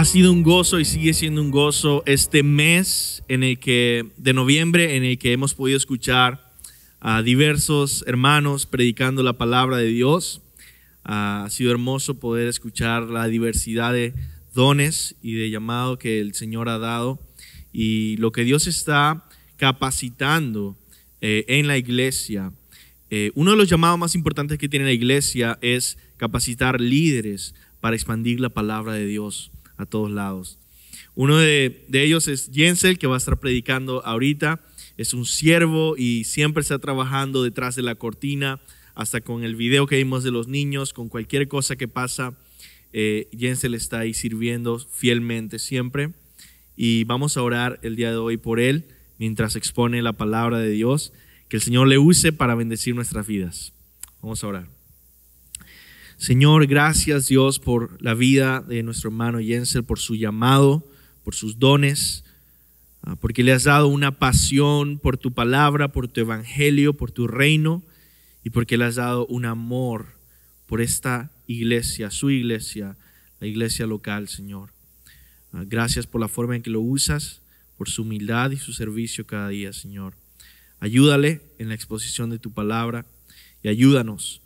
Ha sido un gozo y sigue siendo un gozo este mes en el que, de noviembre en el que hemos podido escuchar a diversos hermanos predicando la palabra de Dios. Ah, ha sido hermoso poder escuchar la diversidad de dones y de llamado que el Señor ha dado y lo que Dios está capacitando eh, en la iglesia. Eh, uno de los llamados más importantes que tiene la iglesia es capacitar líderes para expandir la palabra de Dios a todos lados. Uno de, ellos es Jensel, que va a estar predicando ahorita. Es un siervo y siempre está trabajando detrás de la cortina, hasta con el video que vimos de los niños, con cualquier cosa que pasa. Eh, Jensel está ahí sirviendo fielmente siempre. Y vamos a orar el día de hoy por él mientras expone la palabra de Dios. Que el Señor le use para bendecir nuestras vidas. Vamos a orar. Señor, gracias Dios por la vida de nuestro hermano Jensel, por su llamado, por sus dones, ah, porque le has dado una pasión por tu palabra, por tu evangelio, por tu reino, y porque le has dado un amor por esta iglesia, su iglesia, la iglesia local, Señor. Ah, gracias por la forma en que lo usas, por su humildad y su servicio cada día, Señor. Ayúdale en la exposición de tu palabra y ayúdanos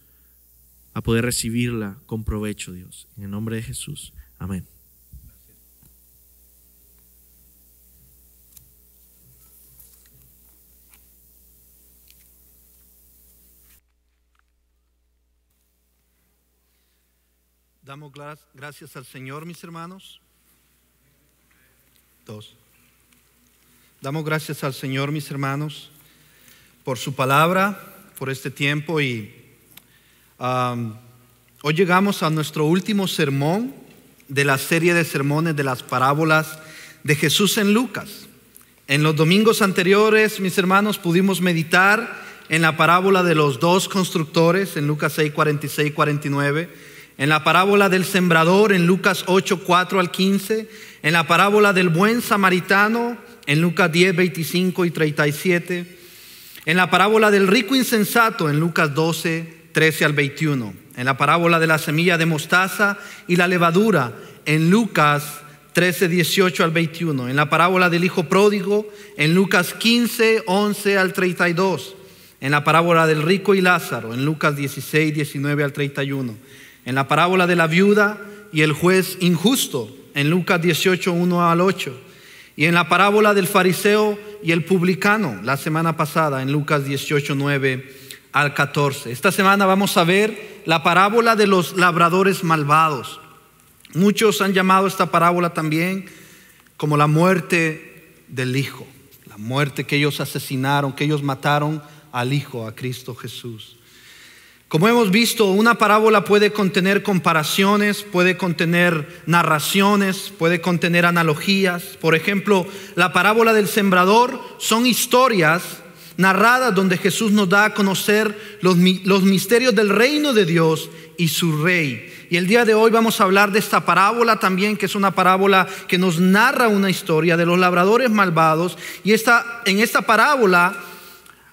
a poder recibirla con provecho, Dios. En el nombre de Jesús. Amén. Damos gracias al Señor, mis hermanos. Dos. Damos gracias al Señor, mis hermanos, por su palabra, por este tiempo y hoy llegamos a nuestro último sermón de la serie de sermones de las parábolas de Jesús en Lucas. En los domingos anteriores, mis hermanos, pudimos meditar en la parábola de los dos constructores en Lucas 6, 46 y 49, en la parábola del sembrador en Lucas 8, 4 al 15, en la parábola del buen samaritano en Lucas 10, 25 y 37, en la parábola del rico insensato en Lucas 12, 13 al 21, en la parábola de la semilla de mostaza y la levadura, en Lucas 13, 18 al 21, en la parábola del Hijo Pródigo, en Lucas 15, 11 al 32, en la parábola del Rico y Lázaro, en Lucas 16, 19 al 31, en la parábola de la viuda y el juez injusto, en Lucas 18, 1 al 8, y en la parábola del fariseo y el publicano, la semana pasada, en Lucas 18, 9 al al 14. Esta semana vamos a ver la parábola de los labradores malvados. Muchos han llamado esta parábola también como la muerte del Hijo, la muerte que ellos asesinaron, que ellos mataron al Hijo, a Cristo Jesús. Como hemos visto, una parábola puede contener comparaciones, puede contener narraciones, puede contener analogías. Por ejemplo, la parábola del sembrador son historias narrada donde Jesús nos da a conocer los, los, misterios del reino de Dios y su rey. Y el día de hoy vamos a hablar de esta parábola también, que es una parábola que nos narra una historia de los labradores malvados. Y esta, en esta parábola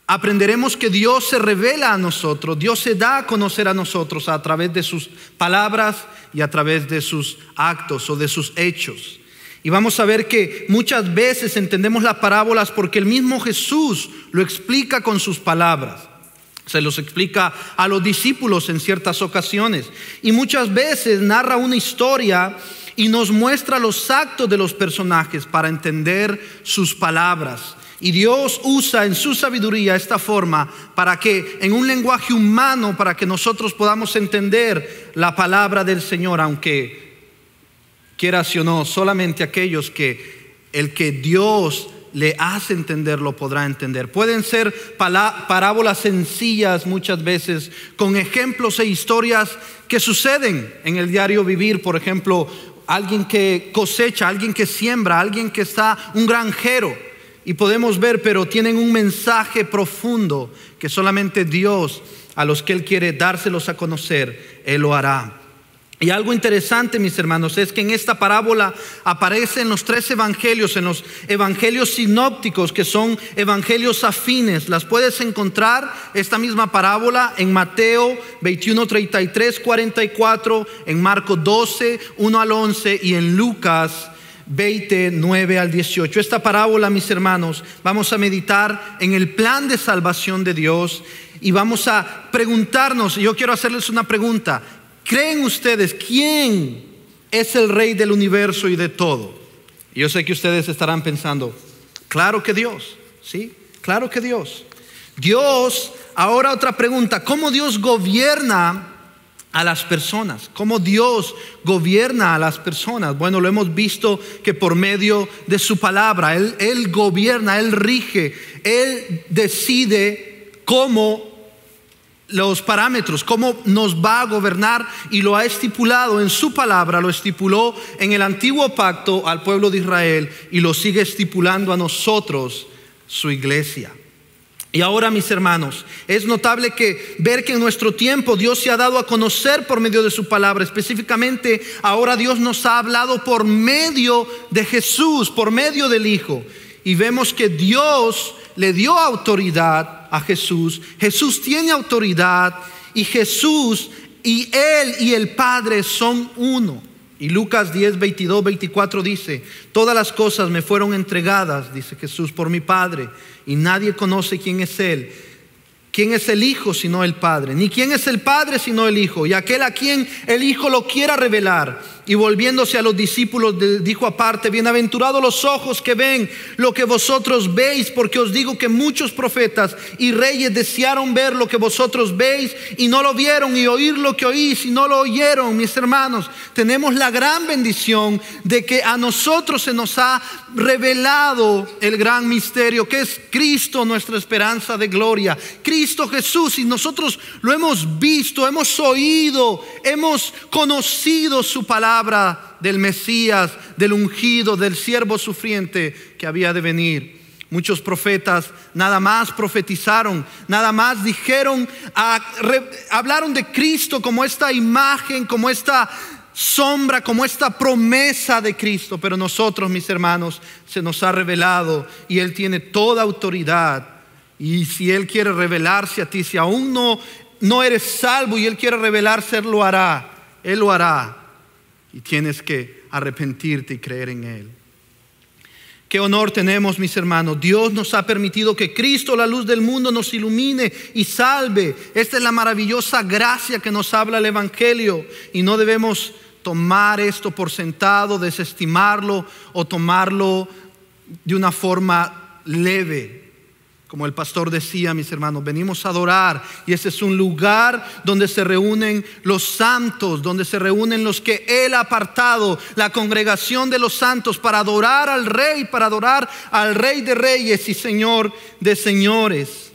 aprenderemos que Dios se revela a nosotros, Dios se da a conocer a nosotros a través de sus palabras y a través de sus actos o de sus hechos. Y vamos a ver que muchas veces entendemos las parábolas porque el mismo Jesús lo explica con sus palabras. Se los explica a los discípulos en ciertas ocasiones. Y muchas veces narra una historia y nos muestra los actos de los personajes para entender sus palabras. Y Dios usa en su sabiduría esta forma para que, en un lenguaje humano, para que nosotros podamos entender la palabra del Señor, aunque quieras o no, solamente aquellos que el que Dios le hace entender lo podrá entender. Pueden ser parábolas sencillas muchas veces, con ejemplos e historias que suceden en el diario vivir, por ejemplo, alguien que cosecha, alguien que siembra, alguien que está un granjero. Y podemos ver, pero tienen un mensaje profundo que solamente Dios, a los que Él quiere dárselos a conocer, Él lo hará. Y algo interesante, mis hermanos, es que en esta parábola aparecen los tres evangelios, en los evangelios sinópticos, que son evangelios afines. Las puedes encontrar, esta misma parábola, en Mateo 21, 33, 44, en Marcos 12, 1 al 11 y en Lucas 9 al 18. Esta parábola, mis hermanos, vamos a meditar en el plan de salvación de Dios y vamos a preguntarnos, yo quiero hacerles una pregunta, ¿Creen ustedes quién es el rey del universo y de todo? Yo sé que ustedes estarán pensando, claro que Dios, ¿sí? Claro que Dios. Dios, ahora otra pregunta, ¿cómo Dios gobierna a las personas? ¿Cómo Dios gobierna a las personas? Bueno, lo hemos visto que por medio de su palabra, Él, él gobierna, Él rige, Él decide cómo los parámetros, cómo nos va a gobernar y lo ha estipulado en su palabra, lo estipuló en el antiguo pacto al pueblo de Israel y lo sigue estipulando a nosotros, su iglesia. Y ahora, mis hermanos, es notable que ver que en nuestro tiempo Dios se ha dado a conocer por medio de su palabra. Específicamente, ahora Dios nos ha hablado por medio de Jesús, por medio del Hijo y vemos que Dios le dio autoridad a Jesús. Jesús tiene autoridad y Jesús y Él y el Padre son uno. Y Lucas 10, 22, 24 dice, todas las cosas me fueron entregadas, dice Jesús, por mi Padre, y nadie conoce quién es Él ¿Quién es el Hijo sino el Padre? Ni quién es el Padre sino el Hijo. Y aquel a quien el Hijo lo quiera revelar. Y volviéndose a los discípulos dijo aparte, bienaventurados los ojos que ven lo que vosotros veis, porque os digo que muchos profetas y reyes desearon ver lo que vosotros veis y no lo vieron, y oír lo que oís y no lo oyeron. Mis hermanos, tenemos la gran bendición de que a nosotros se nos ha revelado el gran misterio, que es Cristo nuestra esperanza de gloria. Cristo Cristo Jesús y nosotros lo hemos visto, hemos oído, hemos conocido su palabra del Mesías, del ungido, del siervo sufriente que había de venir. Muchos profetas nada más profetizaron, nada más dijeron, hablaron de Cristo como esta imagen, como esta sombra, como esta promesa de Cristo. Pero nosotros, mis hermanos, se nos ha revelado y Él tiene toda autoridad y si Él quiere revelarse a ti, si aún no, no eres salvo y Él quiere revelarse, Él lo hará. Él lo hará. Y tienes que arrepentirte y creer en Él. Qué honor tenemos, mis hermanos. Dios nos ha permitido que Cristo, la luz del mundo, nos ilumine y salve. Esta es la maravillosa gracia que nos habla el Evangelio. Y no debemos tomar esto por sentado, desestimarlo o tomarlo de una forma leve. Como el pastor decía, mis hermanos, venimos a adorar y ese es un lugar donde se reúnen los santos, donde se reúnen los que Él ha apartado, la congregación de los santos, para adorar al Rey, para adorar al Rey de Reyes y Señor de Señores.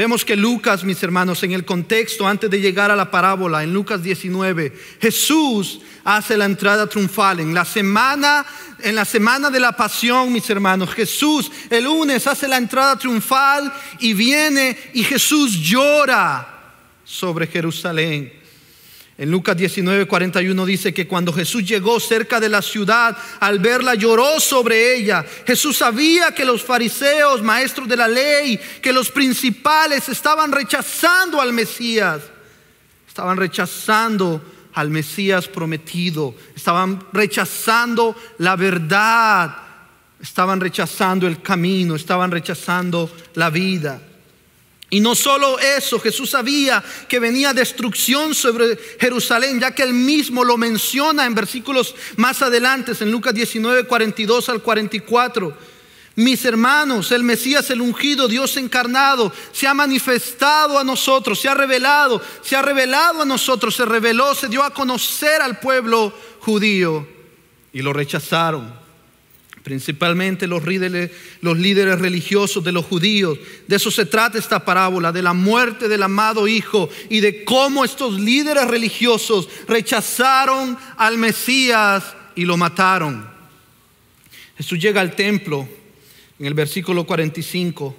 Vemos que Lucas, mis hermanos, en el contexto, antes de llegar a la parábola, en Lucas 19, Jesús hace la entrada triunfal. En la semana, en la semana de la pasión, mis hermanos, Jesús el lunes hace la entrada triunfal y viene y Jesús llora sobre Jerusalén. En Lucas 19, 41 dice que cuando Jesús llegó cerca de la ciudad, al verla lloró sobre ella. Jesús sabía que los fariseos, maestros de la ley, que los principales estaban rechazando al Mesías. Estaban rechazando al Mesías prometido. Estaban rechazando la verdad. Estaban rechazando el camino. Estaban rechazando la vida. Y no solo eso, Jesús sabía que venía destrucción sobre Jerusalén, ya que él mismo lo menciona en versículos más adelante, en Lucas 19, 42 al 44. Mis hermanos, el Mesías, el ungido, Dios encarnado, se ha manifestado a nosotros, se ha revelado, se ha revelado a nosotros, se reveló, se dio a conocer al pueblo judío y lo rechazaron principalmente los líderes, religiosos de los judíos. De eso se trata esta parábola, de la muerte del amado Hijo y de cómo estos líderes religiosos rechazaron al Mesías y lo mataron. Jesús llega al templo en el versículo 45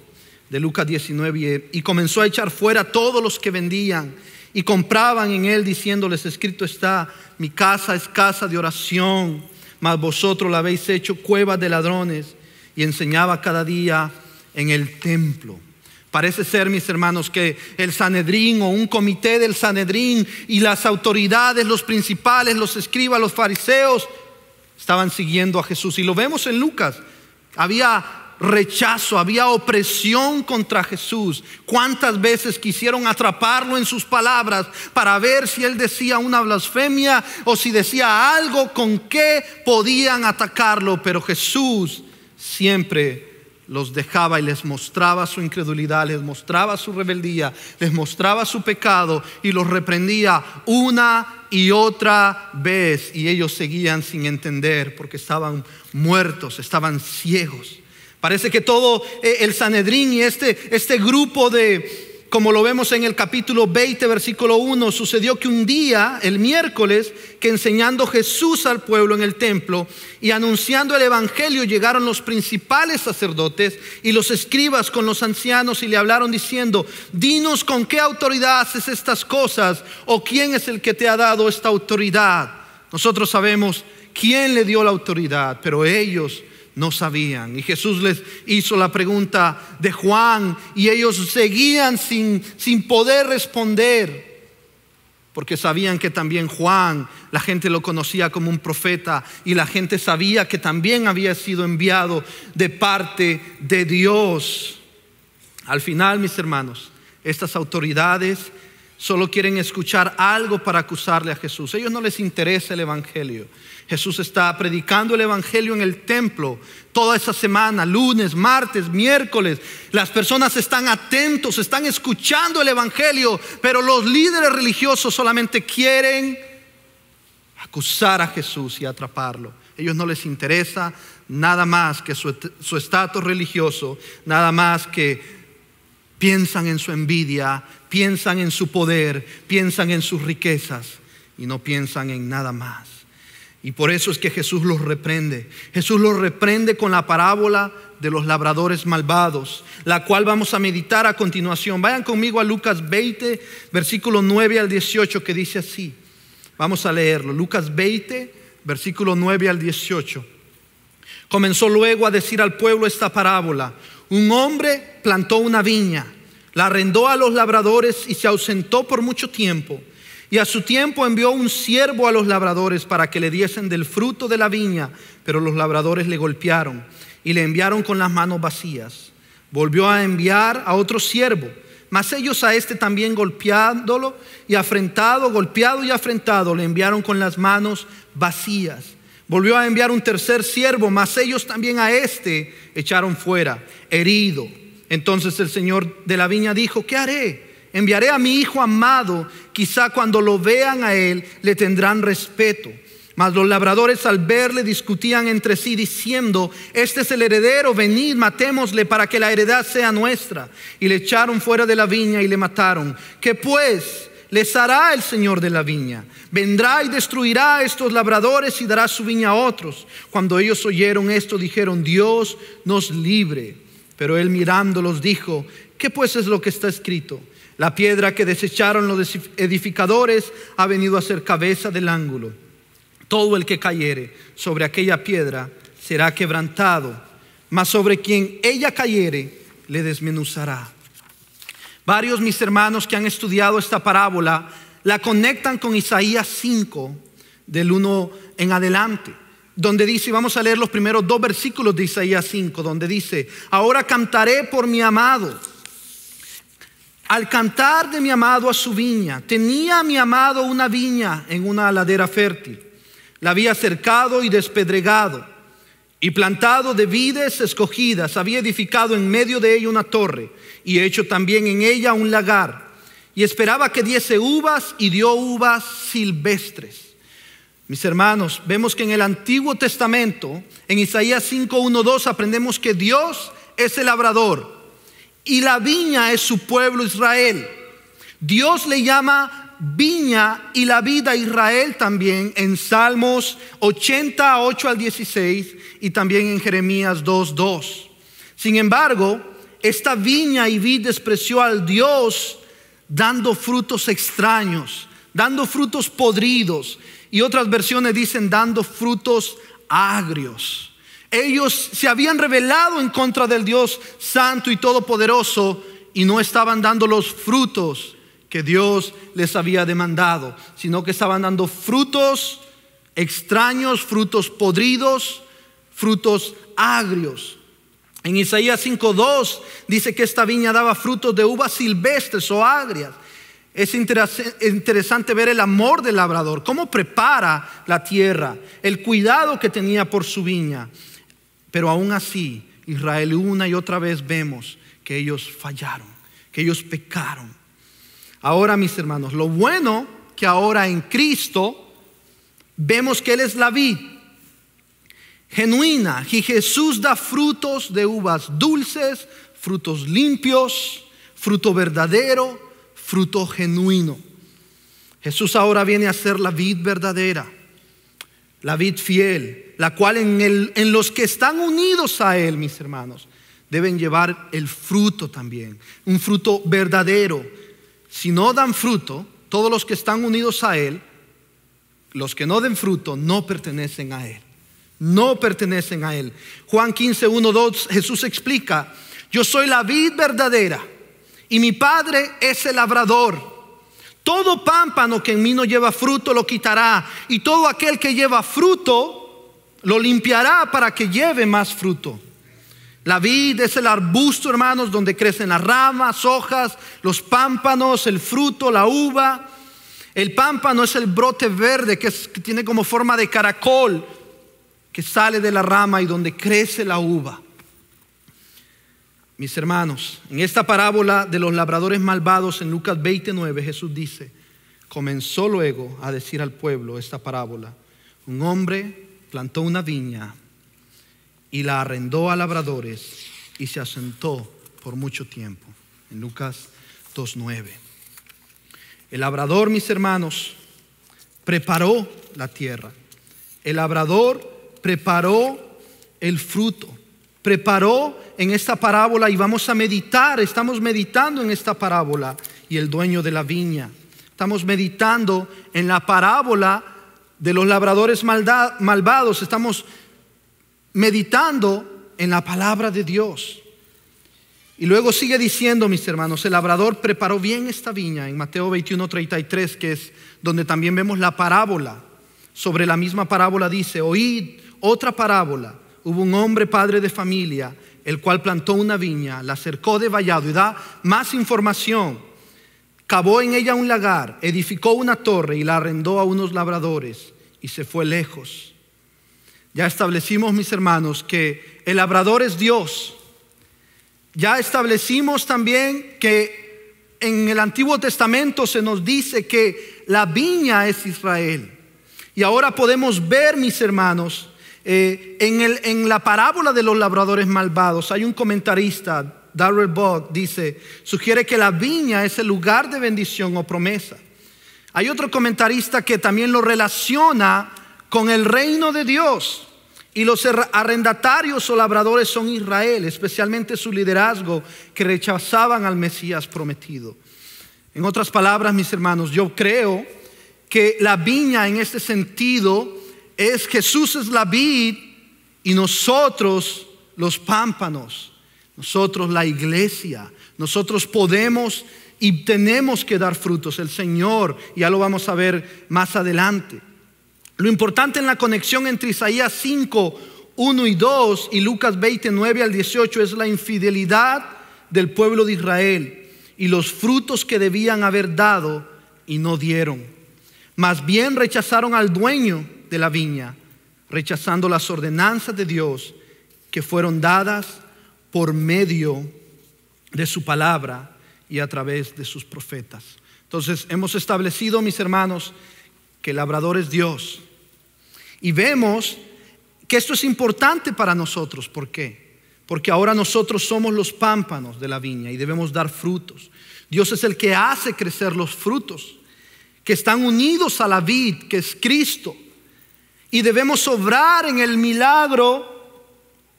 de Lucas 19 y comenzó a echar fuera todos los que vendían y compraban en él diciéndoles, escrito está, mi casa es casa de oración mas vosotros la habéis hecho cueva de ladrones y enseñaba cada día en el templo. Parece ser, mis hermanos, que el Sanedrín o un comité del Sanedrín y las autoridades, los principales, los escribas, los fariseos, estaban siguiendo a Jesús. Y lo vemos en Lucas. Había rechazo, había opresión contra Jesús. ¿Cuántas veces quisieron atraparlo en sus palabras para ver si él decía una blasfemia o si decía algo con que podían atacarlo? Pero Jesús siempre los dejaba y les mostraba su incredulidad, les mostraba su rebeldía, les mostraba su pecado y los reprendía una y otra vez. Y ellos seguían sin entender porque estaban muertos, estaban ciegos. Parece que todo eh, el Sanedrín y este, este grupo de, como lo vemos en el capítulo 20, versículo 1, sucedió que un día, el miércoles, que enseñando Jesús al pueblo en el templo y anunciando el Evangelio, llegaron los principales sacerdotes y los escribas con los ancianos y le hablaron diciendo, dinos con qué autoridad haces estas cosas o quién es el que te ha dado esta autoridad. Nosotros sabemos quién le dio la autoridad, pero ellos no sabían. Y Jesús les hizo la pregunta de Juan y ellos seguían sin, poder responder, porque sabían que también Juan, la gente lo conocía como un profeta y la gente sabía que también había sido enviado de parte de Dios. Al final, mis hermanos, estas autoridades solo quieren escuchar algo para acusarle a Jesús. A ellos no les interesa el Evangelio. Jesús está predicando el Evangelio en el templo toda esa semana, lunes, martes, miércoles. Las personas están atentos, están escuchando el Evangelio, pero los líderes religiosos solamente quieren acusar a Jesús y atraparlo. Ellos no les interesa nada más que su estatus religioso, nada más que piensan en su envidia, piensan en su poder, piensan en sus riquezas y no piensan en nada más. Y por eso es que Jesús los reprende. Jesús los reprende con la parábola de los labradores malvados, la cual vamos a meditar a continuación. Vayan conmigo a Lucas 20, versículo 9 al 18, que dice así. Vamos a leerlo. Lucas 20, versículo 9 al 18. Comenzó luego a decir al pueblo esta parábola. Un hombre plantó una viña, la arrendó a los labradores y se ausentó por mucho tiempo. Y a su tiempo envió un siervo a los labradores para que le diesen del fruto de la viña, pero los labradores le golpearon y le enviaron con las manos vacías. Volvió a enviar a otro siervo, mas ellos a este también golpeándolo y afrentado, golpeado y afrentado, le enviaron con las manos vacías. Volvió a enviar un tercer siervo, mas ellos también a este echaron fuera, herido. Entonces el señor de la viña dijo, ¿qué haré? enviaré a mi hijo amado, quizá cuando lo vean a él le tendrán respeto. Mas los labradores al verle discutían entre sí diciendo, este es el heredero, venid, matémosle para que la heredad sea nuestra. Y le echaron fuera de la viña y le mataron. ¿Qué pues les hará el Señor de la viña? Vendrá y destruirá a estos labradores y dará su viña a otros. Cuando ellos oyeron esto dijeron, Dios nos libre. Pero él mirándolos dijo, ¿qué pues es lo que está escrito? La piedra que desecharon los edificadores ha venido a ser cabeza del ángulo. Todo el que cayere sobre aquella piedra será quebrantado, mas sobre quien ella cayere le desmenuzará. Varios mis hermanos que han estudiado esta parábola la conectan con Isaías 5, del 1 en adelante donde dice, vamos a leer los primeros dos versículos de Isaías 5, donde dice, ahora cantaré por mi amado al cantar de mi amado a su viña. Tenía mi amado una viña en una ladera fértil. La había cercado y despedregado y plantado de vides escogidas. Había edificado en medio de ella una torre y hecho también en ella un lagar. Y esperaba que diese uvas y dio uvas silvestres. Mis hermanos, vemos que en el Antiguo Testamento, en Isaías 5.1.2, aprendemos que Dios es el labrador y la viña es su pueblo Israel. Dios le llama viña y la vida Israel también en Salmos 88 al 16 y también en Jeremías 2.2. Sin embargo, esta viña y vid despreció al Dios dando frutos extraños, dando frutos podridos y otras versiones dicen dando frutos agrios. Ellos se habían rebelado en contra del Dios Santo y Todopoderoso y no estaban dando los frutos que Dios les había demandado, sino que estaban dando frutos extraños, frutos podridos, frutos agrios. En Isaías 5.2 dice que esta viña daba frutos de uvas silvestres o agrias. Es interesante ver el amor del labrador, cómo prepara la tierra, el cuidado que tenía por su viña. Pero aún así, Israel una y otra vez vemos que ellos fallaron, que ellos pecaron. Ahora, mis hermanos, lo bueno que ahora en Cristo vemos que Él es la vid genuina y Jesús da frutos de uvas dulces, frutos limpios, fruto verdadero, fruto genuino. Jesús ahora viene a ser la vid verdadera la vid fiel, la cual en, el, en los que están unidos a Él, mis hermanos, deben llevar el fruto también, un fruto verdadero. Si no dan fruto, todos los que están unidos a Él, los que no den fruto, no pertenecen a Él. No pertenecen a Él. Juan 15, 1, 2, Jesús explica, yo soy la vid verdadera y mi Padre es el labrador. Todo pámpano que en mí no lleva fruto lo quitará, y todo aquel que lleva fruto lo limpiará para que lleve más fruto. La vid es el arbusto, hermanos, donde crecen las ramas, hojas, los pámpanos, el fruto, la uva. El pámpano es el brote verde que, que tiene como forma de caracol que sale de la rama y donde crece la uva. Mis hermanos, en esta parábola de los labradores malvados en Lucas 29 Jesús dice, comenzó luego a decir al pueblo esta parábola. Un hombre plantó una viña y la arrendó a labradores y se asentó por mucho tiempo. En Lucas 2.9. El labrador, mis hermanos, preparó la tierra. El labrador preparó el fruto, preparó en esta parábola y vamos a meditar, estamos meditando en esta parábola y el dueño de la viña. Estamos meditando en la parábola de los labradores malvados, estamos meditando en la palabra de Dios. Y luego sigue diciendo, mis hermanos, el labrador preparó bien esta viña en Mateo 21, que es donde también vemos la parábola. Sobre la misma parábola dice, oíd otra parábola. Hubo un hombre padre de familia el cual plantó una viña, la cercó de vallado y da más información. Cavó en ella un lagar, edificó una torre y la arrendó a unos labradores y se fue lejos. Ya establecimos, mis hermanos, que el labrador es Dios. Ya establecimos también que en el Antiguo Testamento se nos dice que la viña es Israel. Y ahora podemos ver, mis hermanos, eh, en, en la parábola de los labradores malvados hay un comentarista, Darrell Bog, dice, sugiere que la viña es el lugar de bendición o promesa. Hay otro comentarista que también lo relaciona con el reino de Dios. Y los arrendatarios o labradores son Israel, especialmente su liderazgo, que rechazaban al Mesías prometido. En otras palabras, mis hermanos, yo creo que la viña en este sentido es Jesús es la vid y nosotros los pámpanos, nosotros la iglesia, nosotros podemos y tenemos que dar frutos, el Señor, ya lo vamos a ver más adelante. Lo importante en la conexión entre Isaías 5, 1 y 2 y Lucas 29 al 18 es la infidelidad del pueblo de Israel y los frutos que debían haber dado y no dieron. Más bien rechazaron al dueño de la viña, rechazando las ordenanzas de Dios que fueron dadas por medio de su palabra y a través de sus profetas. Entonces hemos establecido, mis hermanos, que el labrador es Dios. Y vemos que esto es importante para nosotros. ¿Por qué? Porque ahora nosotros somos los pámpanos de la viña y debemos dar frutos. Dios es el que hace crecer los frutos, que están unidos a la vid, que es Cristo. Y debemos obrar en el milagro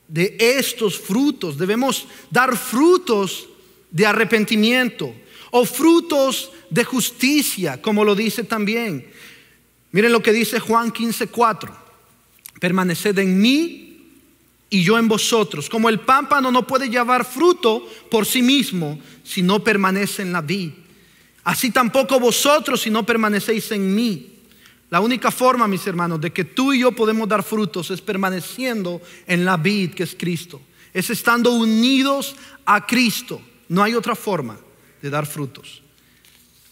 de estos frutos. Debemos dar frutos de arrepentimiento o frutos de justicia, como lo dice también. Miren lo que dice Juan 15:4. Permaneced en mí y yo en vosotros. Como el pámpano no puede llevar fruto por sí mismo si no permanece en la vid. Así tampoco vosotros si no permanecéis en mí. La única forma, mis hermanos, de que tú y yo podemos dar frutos es permaneciendo en la vid que es Cristo. Es estando unidos a Cristo. No hay otra forma de dar frutos.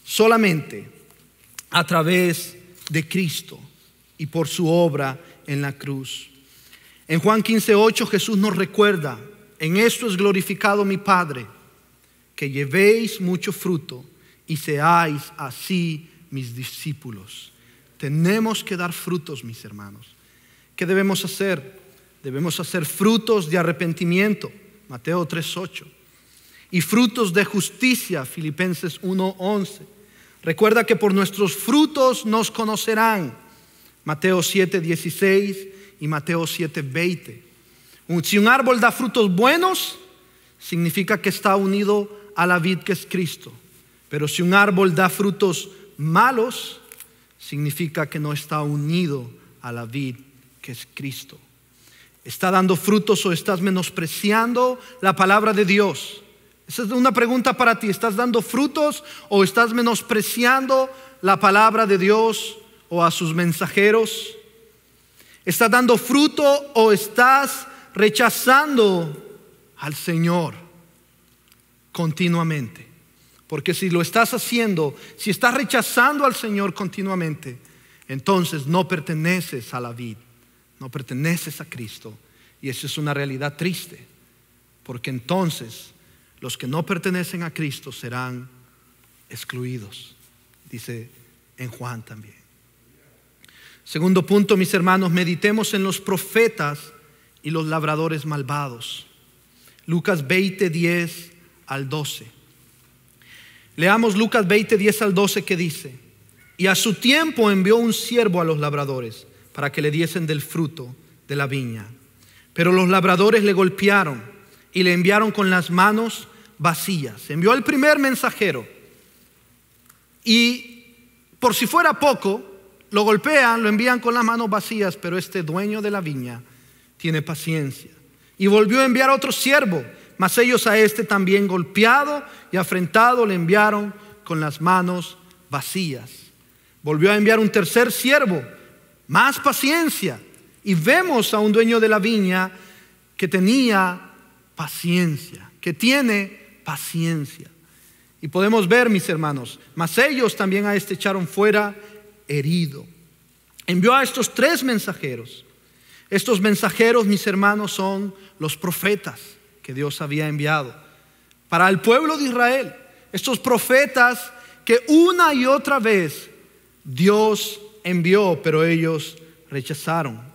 Solamente a través de Cristo y por su obra en la cruz. En Juan 15:8 Jesús nos recuerda, en esto es glorificado mi Padre, que llevéis mucho fruto y seáis así mis discípulos. Tenemos que dar frutos, mis hermanos. ¿Qué debemos hacer? Debemos hacer frutos de arrepentimiento, Mateo 3.8, y frutos de justicia, Filipenses 1.11. Recuerda que por nuestros frutos nos conocerán, Mateo 7.16 y Mateo 7.20. Si un árbol da frutos buenos, significa que está unido a la vid que es Cristo. Pero si un árbol da frutos malos, significa que no está unido a la vid que es Cristo. ¿Está dando frutos o estás menospreciando la palabra de Dios? Esa es una pregunta para ti. ¿Estás dando frutos o estás menospreciando la palabra de Dios o a sus mensajeros? ¿Estás dando fruto o estás rechazando al Señor continuamente? Porque si lo estás haciendo, si estás rechazando al Señor continuamente, entonces no perteneces a la vid, no perteneces a Cristo. Y eso es una realidad triste, porque entonces los que no pertenecen a Cristo serán excluidos, dice en Juan también. Segundo punto, mis hermanos, meditemos en los profetas y los labradores malvados. Lucas 20, 10 al 12. Leamos Lucas 20, 10 al 12 que dice, y a su tiempo envió un siervo a los labradores para que le diesen del fruto de la viña. Pero los labradores le golpearon y le enviaron con las manos vacías. Envió el primer mensajero y por si fuera poco, lo golpean, lo envían con las manos vacías, pero este dueño de la viña tiene paciencia. Y volvió a enviar a otro siervo mas ellos a este también golpeado y afrentado le enviaron con las manos vacías. Volvió a enviar un tercer siervo, más paciencia. Y vemos a un dueño de la viña que tenía paciencia, que tiene paciencia. Y podemos ver, mis hermanos, mas ellos también a este echaron fuera herido. Envió a estos tres mensajeros. Estos mensajeros, mis hermanos, son los profetas que Dios había enviado. Para el pueblo de Israel, estos profetas que una y otra vez Dios envió, pero ellos rechazaron.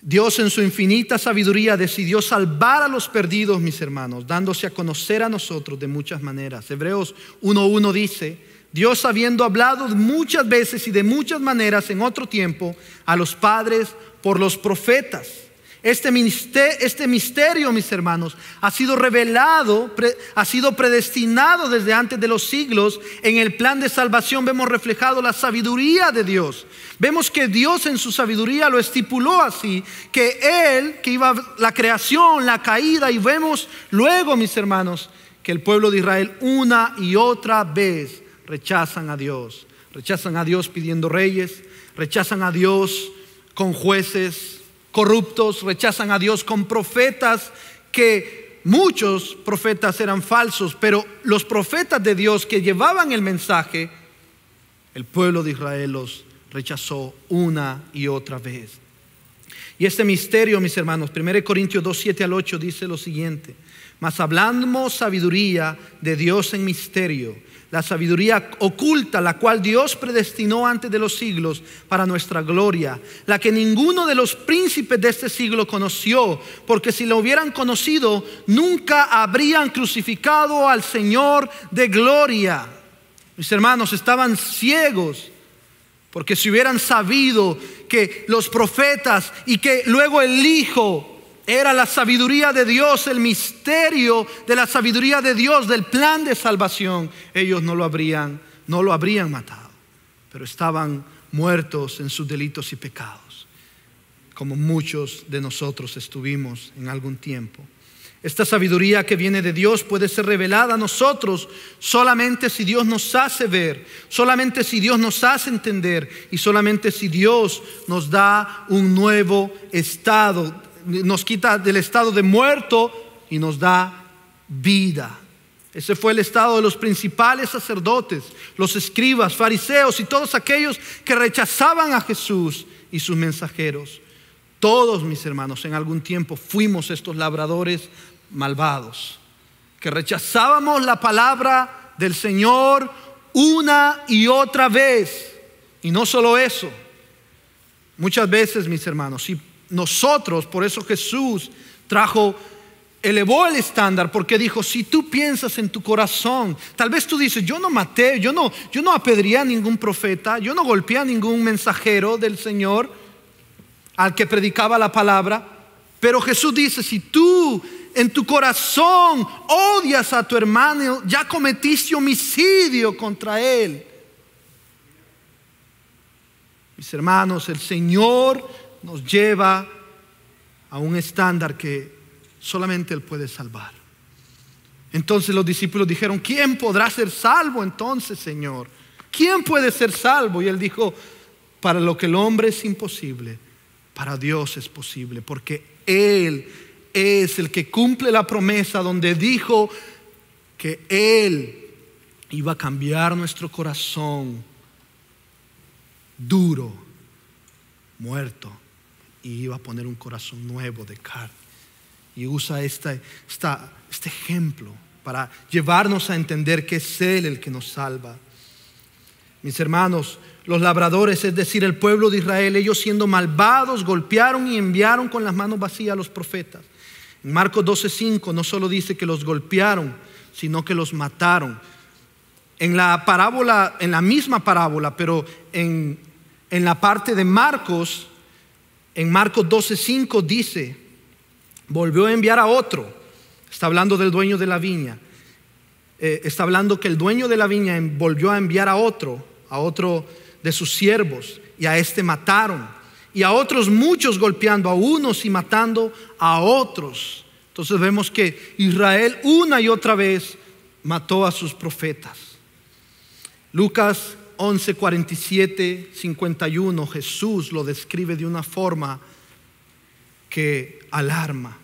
Dios en su infinita sabiduría decidió salvar a los perdidos, mis hermanos, dándose a conocer a nosotros de muchas maneras. Hebreos 1.1 dice, Dios habiendo hablado muchas veces y de muchas maneras en otro tiempo a los padres por los profetas este misterio, este misterio, mis hermanos, ha sido revelado, ha sido predestinado desde antes de los siglos. En el plan de salvación vemos reflejado la sabiduría de Dios. Vemos que Dios en su sabiduría lo estipuló así, que Él, que iba la creación, la caída, y vemos luego, mis hermanos, que el pueblo de Israel una y otra vez rechazan a Dios. Rechazan a Dios pidiendo reyes, rechazan a Dios con jueces, corruptos, rechazan a Dios con profetas que muchos profetas eran falsos, pero los profetas de Dios que llevaban el mensaje, el pueblo de Israel los rechazó una y otra vez. Y este misterio, mis hermanos, 1 Corintios 2:7 al 8 dice lo siguiente, mas hablamos sabiduría de Dios en misterio la sabiduría oculta, la cual Dios predestinó antes de los siglos para nuestra gloria, la que ninguno de los príncipes de este siglo conoció, porque si lo hubieran conocido, nunca habrían crucificado al Señor de gloria. Mis hermanos estaban ciegos, porque si hubieran sabido que los profetas y que luego el Hijo era la sabiduría de Dios, el misterio de la sabiduría de Dios, del plan de salvación. Ellos no lo habrían, no lo habrían matado, pero estaban muertos en sus delitos y pecados, como muchos de nosotros estuvimos en algún tiempo. Esta sabiduría que viene de Dios puede ser revelada a nosotros solamente si Dios nos hace ver, solamente si Dios nos hace entender y solamente si Dios nos da un nuevo estado nos quita del estado de muerto y nos da vida. Ese fue el estado de los principales sacerdotes, los escribas, fariseos y todos aquellos que rechazaban a Jesús y sus mensajeros. Todos mis hermanos en algún tiempo fuimos estos labradores malvados, que rechazábamos la palabra del Señor una y otra vez. Y no solo eso, muchas veces mis hermanos, y nosotros, por eso Jesús trajo, elevó el estándar, porque dijo, si tú piensas en tu corazón, tal vez tú dices, yo no maté, yo no, yo no a ningún profeta, yo no golpeé a ningún mensajero del Señor al que predicaba la palabra, pero Jesús dice, si tú en tu corazón odias a tu hermano, ya cometiste homicidio contra él. Mis hermanos, el Señor nos lleva a un estándar que solamente Él puede salvar. Entonces los discípulos dijeron, ¿quién podrá ser salvo entonces, Señor? ¿Quién puede ser salvo? Y Él dijo, para lo que el hombre es imposible, para Dios es posible, porque Él es el que cumple la promesa donde dijo que Él iba a cambiar nuestro corazón duro, muerto y iba a poner un corazón nuevo de carne. Y usa este ejemplo para llevarnos a entender que es Él el que nos salva. Mis hermanos, los labradores, es decir, el pueblo de Israel, ellos siendo malvados, golpearon y enviaron con las manos vacías a los profetas. En Marcos 12:5 no solo dice que los golpearon, sino que los mataron. En la parábola, en la misma parábola, pero en la parte de Marcos, en Marcos 12:5 dice, volvió a enviar a otro. Está hablando del dueño de la viña. Eh, está hablando que el dueño de la viña volvió a enviar a otro, a otro de sus siervos, y a este mataron. Y a otros muchos golpeando a unos y matando a otros. Entonces vemos que Israel una y otra vez mató a sus profetas. Lucas 11, 47, 51, Jesús lo describe de una forma que alarma.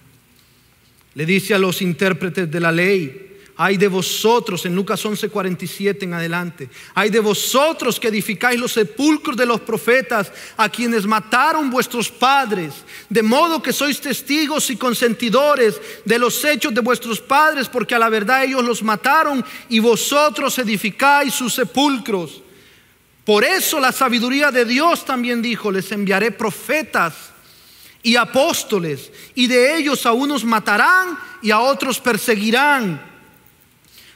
Le dice a los intérpretes de la ley, hay de vosotros, en Lucas 1147 en adelante, hay de vosotros que edificáis los sepulcros de los profetas a quienes mataron vuestros padres, de modo que sois testigos y consentidores de los hechos de vuestros padres, porque a la verdad ellos los mataron y vosotros edificáis sus sepulcros. Por eso la sabiduría de Dios también dijo, les enviaré profetas y apóstoles, y de ellos a unos matarán y a otros perseguirán,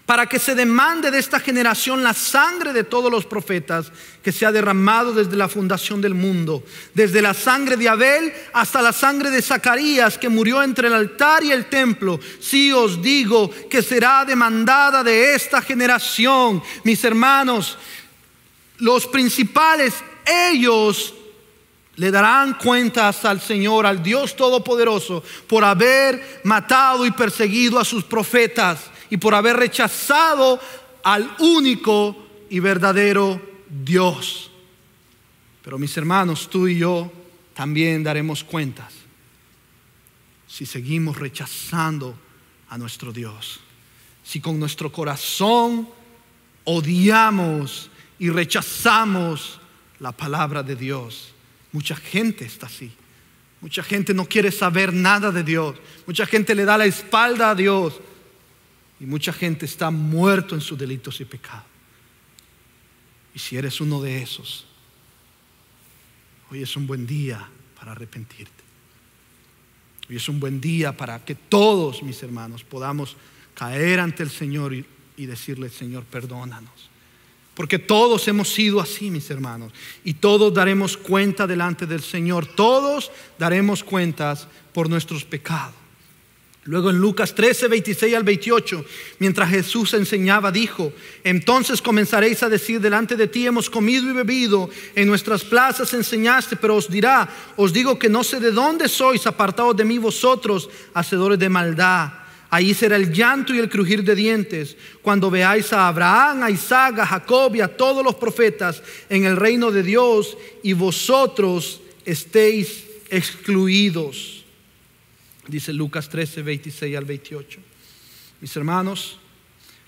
para que se demande de esta generación la sangre de todos los profetas que se ha derramado desde la fundación del mundo, desde la sangre de Abel hasta la sangre de Zacarías que murió entre el altar y el templo. Si os digo que será demandada de esta generación, mis hermanos, los principales, ellos le darán cuentas al Señor, al Dios Todopoderoso, por haber matado y perseguido a sus profetas y por haber rechazado al único y verdadero Dios. Pero mis hermanos, tú y yo también daremos cuentas si seguimos rechazando a nuestro Dios, si con nuestro corazón odiamos y rechazamos la palabra de Dios. Mucha gente está así. Mucha gente no quiere saber nada de Dios. Mucha gente le da la espalda a Dios. Y mucha gente está muerto en sus delitos y pecados. Y si eres uno de esos, hoy es un buen día para arrepentirte. Hoy es un buen día para que todos mis hermanos podamos caer ante el Señor y, y decirle, Señor, perdónanos. Porque todos hemos sido así, mis hermanos. Y todos daremos cuenta delante del Señor. Todos daremos cuentas por nuestros pecados. Luego en Lucas 13, 26 al 28, mientras Jesús enseñaba, dijo, entonces comenzaréis a decir, delante de ti hemos comido y bebido, en nuestras plazas enseñaste, pero os dirá, os digo que no sé de dónde sois, apartados de mí vosotros, hacedores de maldad Ahí será el llanto y el crujir de dientes cuando veáis a Abraham, a Isaac, a Jacob y a todos los profetas en el reino de Dios y vosotros estéis excluidos. Dice Lucas 13, 26 al 28. Mis hermanos,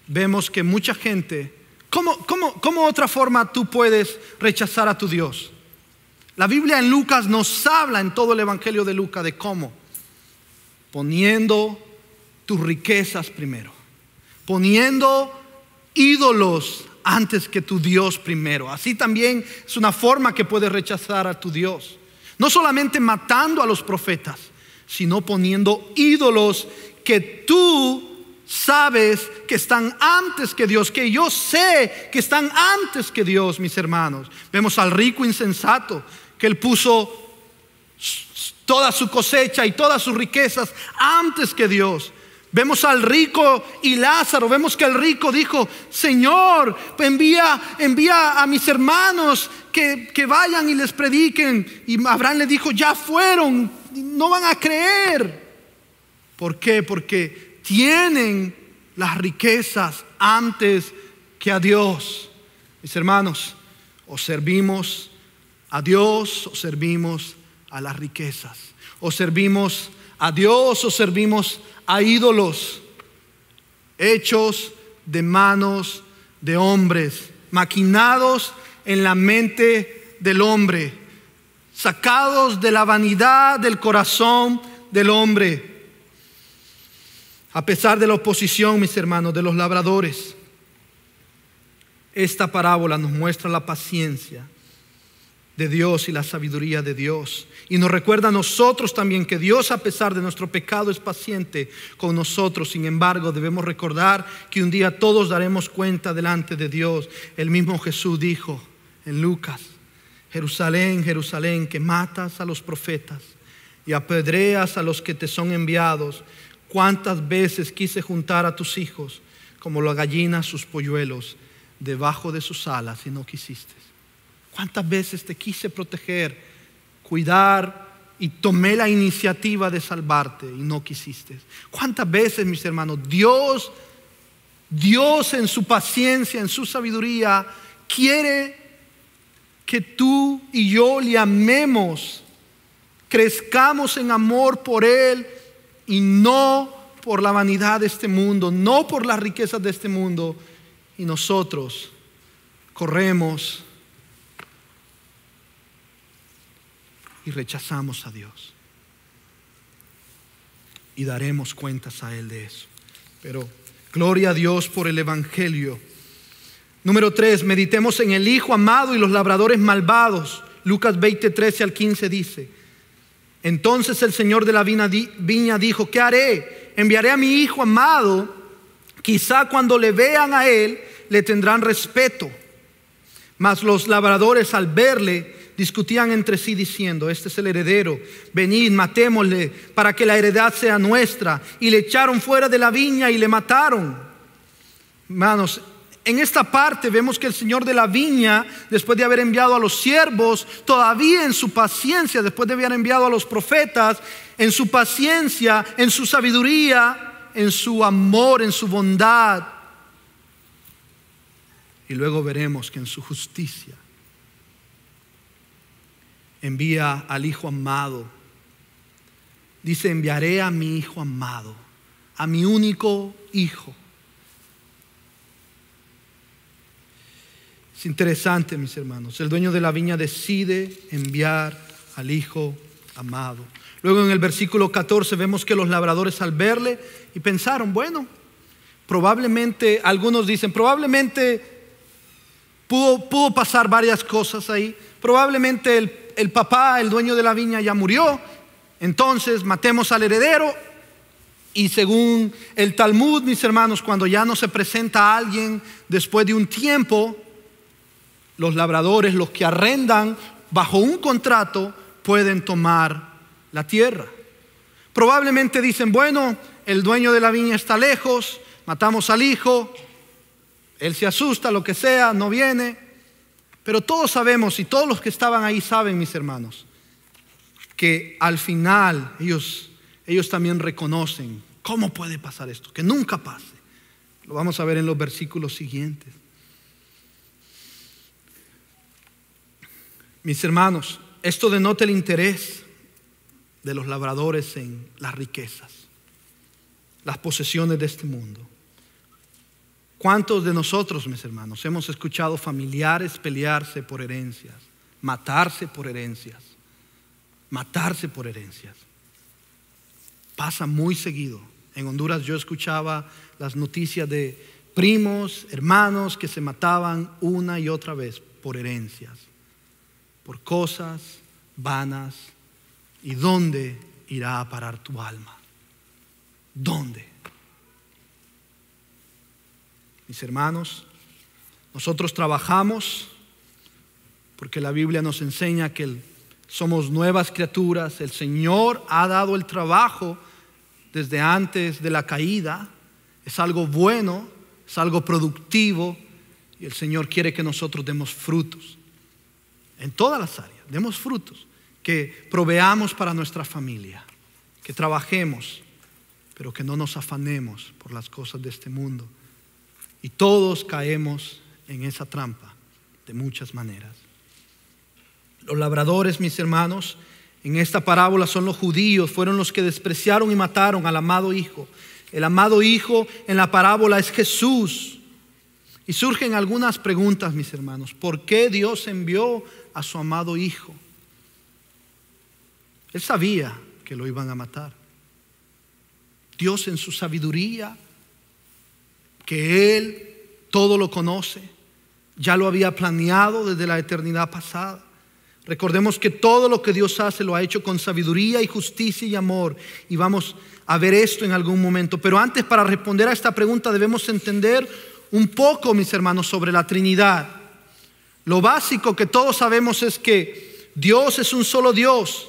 vemos que mucha gente, ¿cómo, cómo, cómo otra forma tú puedes rechazar a tu Dios? La Biblia en Lucas nos habla en todo el Evangelio de Lucas de cómo. Poniendo tus riquezas primero, poniendo ídolos antes que tu Dios primero. Así también es una forma que puedes rechazar a tu Dios. No solamente matando a los profetas, sino poniendo ídolos que tú sabes que están antes que Dios, que yo sé que están antes que Dios, mis hermanos. Vemos al rico insensato, que él puso toda su cosecha y todas sus riquezas antes que Dios. Vemos al rico y Lázaro, vemos que el rico dijo, Señor, envía, envía a mis hermanos que, vayan y les prediquen. Y Abraham le dijo, ya fueron, no van a creer. ¿Por qué? Porque tienen las riquezas antes que a Dios. Mis hermanos, o servimos a Dios o servimos a las riquezas. O servimos a Dios o servimos a a ídolos hechos de manos de hombres, maquinados en la mente del hombre, sacados de la vanidad del corazón del hombre. A pesar de la oposición, mis hermanos, de los labradores, esta parábola nos muestra la paciencia de Dios y la sabiduría de Dios. Y nos recuerda a nosotros también que Dios, a pesar de nuestro pecado, es paciente con nosotros. Sin embargo, debemos recordar que un día todos daremos cuenta delante de Dios. El mismo Jesús dijo en Lucas, Jerusalén, Jerusalén, que matas a los profetas y apedreas a los que te son enviados. Cuántas veces quise juntar a tus hijos como la gallina sus polluelos debajo de sus alas y no quisiste. ¿Cuántas veces te quise proteger, cuidar y tomé la iniciativa de salvarte y no quisiste? ¿Cuántas veces, mis hermanos, Dios, Dios en su paciencia, en su sabiduría, quiere que tú y yo le amemos, crezcamos en amor por Él y no por la vanidad de este mundo, no por las riquezas de este mundo. Y nosotros corremos y rechazamos a Dios. Y daremos cuentas a Él de eso. Pero gloria a Dios por el Evangelio. Número 3, meditemos en el Hijo amado y los labradores malvados. Lucas 20, 13 al 15 dice, entonces el Señor de la viña dijo, ¿qué haré? Enviaré a mi Hijo amado, quizá cuando le vean a Él le tendrán respeto. Mas los labradores al verle discutían entre sí diciendo, este es el heredero, venid, matémosle para que la heredad sea nuestra. Y le echaron fuera de la viña y le mataron. Hermanos, en esta parte vemos que el Señor de la viña, después de haber enviado a los siervos, todavía en su paciencia, después de haber enviado a los profetas, en su paciencia, en su sabiduría, en su amor, en su bondad. Y luego veremos que en su justicia envía al Hijo amado. Dice, enviaré a mi Hijo amado, a mi único Hijo. Es interesante, mis hermanos. El dueño de la viña decide enviar al Hijo amado. Luego en el versículo 14 vemos que los labradores al verle y pensaron, bueno, probablemente, algunos dicen, probablemente pudo, pudo pasar varias cosas ahí. Probablemente el el papá, el dueño de la viña, ya murió, entonces matemos al heredero. Y según el Talmud, mis hermanos, cuando ya no se presenta a alguien después de un tiempo, los labradores, los que arrendan bajo un contrato, pueden tomar la tierra. Probablemente dicen, bueno, el dueño de la viña está lejos, matamos al hijo, él se asusta, lo que sea, no viene, pero todos sabemos, y todos los que estaban ahí saben, mis hermanos, que al final ellos, ellos también reconocen cómo puede pasar esto, que nunca pase. Lo vamos a ver en los versículos siguientes. Mis hermanos, esto denota el interés de los labradores en las riquezas, las posesiones de este mundo. ¿Cuántos de nosotros, mis hermanos, hemos escuchado familiares pelearse por herencias, matarse por herencias, matarse por herencias? Pasa muy seguido. En Honduras yo escuchaba las noticias de primos, hermanos que se mataban una y otra vez por herencias, por cosas vanas. ¿Y dónde irá a parar tu alma? ¿Dónde? mis hermanos, nosotros trabajamos porque la Biblia nos enseña que somos nuevas criaturas, el Señor ha dado el trabajo desde antes de la caída, es algo bueno, es algo productivo y el Señor quiere que nosotros demos frutos en todas las áreas, demos frutos, que proveamos para nuestra familia, que trabajemos, pero que no nos afanemos por las cosas de este mundo y todos caemos en esa trampa de muchas maneras. Los labradores, mis hermanos, en esta parábola son los judíos, fueron los que despreciaron y mataron al amado hijo. El amado hijo en la parábola es Jesús. Y surgen algunas preguntas, mis hermanos. ¿Por qué Dios envió a su amado hijo? Él sabía que lo iban a matar. Dios en su sabiduría que Él todo lo conoce, ya lo había planeado desde la eternidad pasada. Recordemos que todo lo que Dios hace lo ha hecho con sabiduría y justicia y amor. Y vamos a ver esto en algún momento. Pero antes, para responder a esta pregunta, debemos entender un poco, mis hermanos, sobre la Trinidad. Lo básico que todos sabemos es que Dios es un solo Dios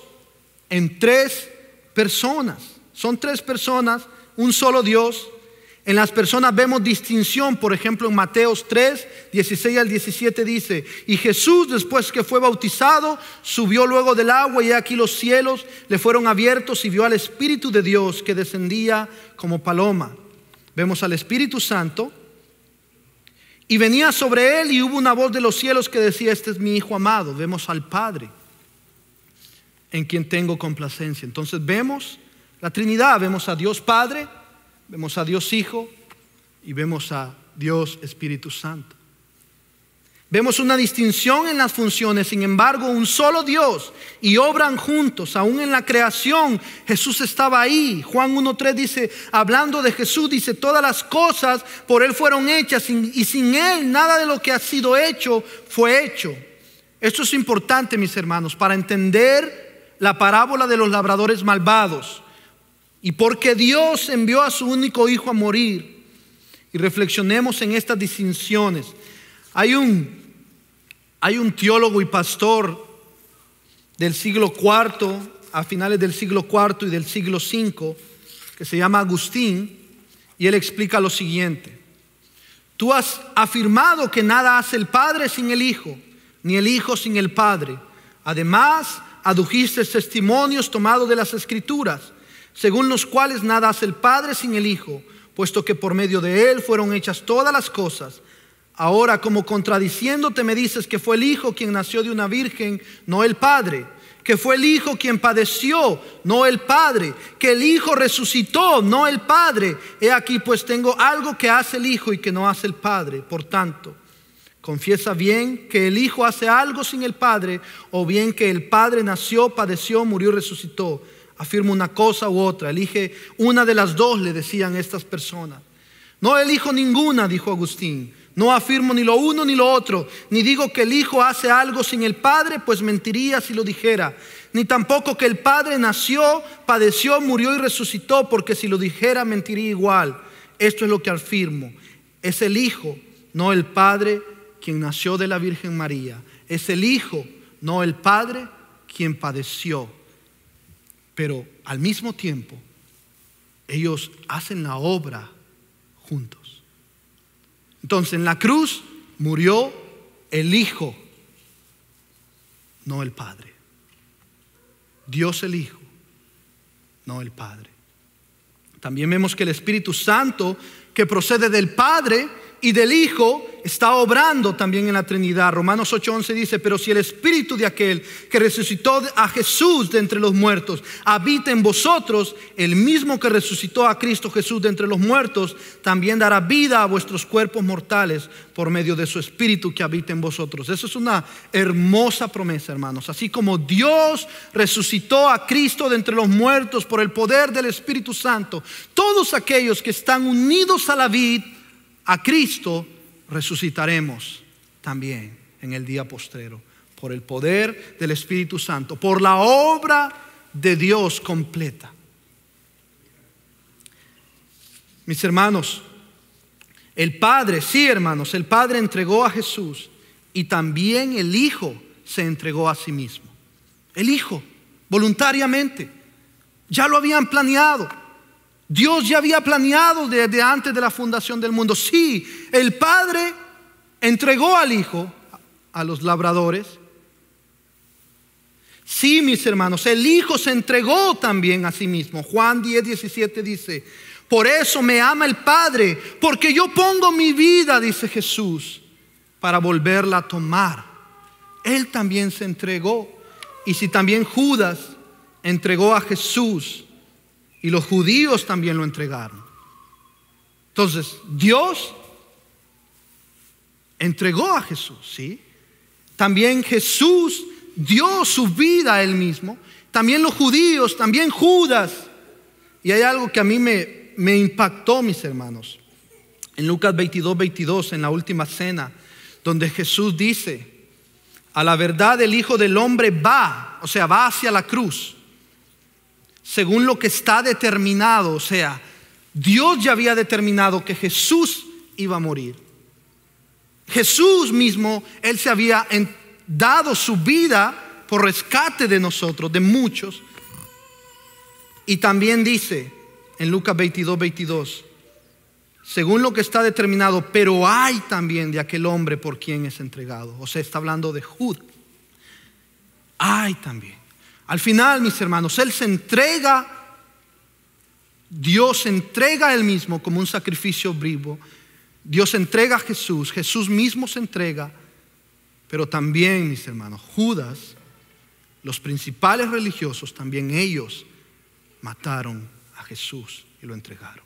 en tres personas. Son tres personas, un solo Dios en las personas vemos distinción, por ejemplo, en Mateos 3, 16 al 17 dice, y Jesús después que fue bautizado, subió luego del agua y aquí los cielos le fueron abiertos y vio al Espíritu de Dios que descendía como paloma. Vemos al Espíritu Santo y venía sobre él y hubo una voz de los cielos que decía, este es mi Hijo amado. Vemos al Padre en quien tengo complacencia. Entonces vemos la Trinidad, vemos a Dios Padre Vemos a Dios Hijo y vemos a Dios Espíritu Santo. Vemos una distinción en las funciones, sin embargo, un solo Dios y obran juntos, aún en la creación. Jesús estaba ahí. Juan 1.3 dice, hablando de Jesús, dice, todas las cosas por Él fueron hechas y sin Él nada de lo que ha sido hecho fue hecho. Esto es importante, mis hermanos, para entender la parábola de los labradores malvados. Y porque Dios envió a su único hijo a morir, y reflexionemos en estas distinciones. Hay un, hay un teólogo y pastor del siglo IV, a finales del siglo IV y del siglo V, que se llama Agustín, y él explica lo siguiente. Tú has afirmado que nada hace el Padre sin el Hijo, ni el Hijo sin el Padre. Además, adujiste testimonios tomados de las Escrituras según los cuales nada hace el Padre sin el Hijo, puesto que por medio de Él fueron hechas todas las cosas. Ahora, como contradiciéndote, me dices que fue el Hijo quien nació de una virgen, no el Padre, que fue el Hijo quien padeció, no el Padre, que el Hijo resucitó, no el Padre. He aquí, pues tengo algo que hace el Hijo y que no hace el Padre. Por tanto, Confiesa bien que el Hijo hace algo sin el Padre, o bien que el Padre nació, padeció, murió, resucitó. Afirmo una cosa u otra, elige una de las dos, le decían estas personas. No elijo ninguna, dijo Agustín. No afirmo ni lo uno ni lo otro, ni digo que el Hijo hace algo sin el Padre, pues mentiría si lo dijera. Ni tampoco que el Padre nació, padeció, murió y resucitó, porque si lo dijera mentiría igual. Esto es lo que afirmo. Es el Hijo, no el Padre, quien nació de la Virgen María. Es el Hijo, no el Padre, quien padeció pero al mismo tiempo ellos hacen la obra juntos. Entonces en la cruz murió el Hijo, no el Padre. Dios el Hijo, no el Padre. También vemos que el Espíritu Santo que procede del Padre, y del Hijo está obrando también en la Trinidad. Romanos 8:11 dice, pero si el Espíritu de aquel que resucitó a Jesús de entre los muertos habita en vosotros, el mismo que resucitó a Cristo Jesús de entre los muertos, también dará vida a vuestros cuerpos mortales por medio de su Espíritu que habita en vosotros. Eso es una hermosa promesa, hermanos. Así como Dios resucitó a Cristo de entre los muertos por el poder del Espíritu Santo, todos aquellos que están unidos a la vida, a Cristo resucitaremos también en el día postrero, por el poder del Espíritu Santo, por la obra de Dios completa. Mis hermanos, el Padre, sí hermanos, el Padre entregó a Jesús y también el Hijo se entregó a sí mismo. El Hijo, voluntariamente. Ya lo habían planeado. Dios ya había planeado desde antes de la fundación del mundo. Sí, el Padre entregó al Hijo, a los labradores. Sí, mis hermanos, el Hijo se entregó también a sí mismo. Juan 10, 17 dice, por eso me ama el Padre, porque yo pongo mi vida, dice Jesús, para volverla a tomar. Él también se entregó. Y si también Judas entregó a Jesús, y los judíos también lo entregaron. Entonces, Dios entregó a Jesús, ¿sí? También Jesús dio su vida a él mismo. También los judíos, también Judas. Y hay algo que a mí me, me impactó, mis hermanos. En Lucas 22, 22, en la última cena, donde Jesús dice, a la verdad el Hijo del Hombre va, o sea, va hacia la cruz según lo que está determinado. O sea, Dios ya había determinado que Jesús iba a morir. Jesús mismo, Él se había dado su vida por rescate de nosotros, de muchos. Y también dice en Lucas 22, 22, según lo que está determinado, pero hay también de aquel hombre por quien es entregado. O sea, está hablando de Jud. Hay también. Al final, mis hermanos, Él se entrega, Dios se entrega a Él mismo como un sacrificio vivo. Dios entrega a Jesús, Jesús mismo se entrega, pero también, mis hermanos, Judas, los principales religiosos, también ellos mataron a Jesús y lo entregaron.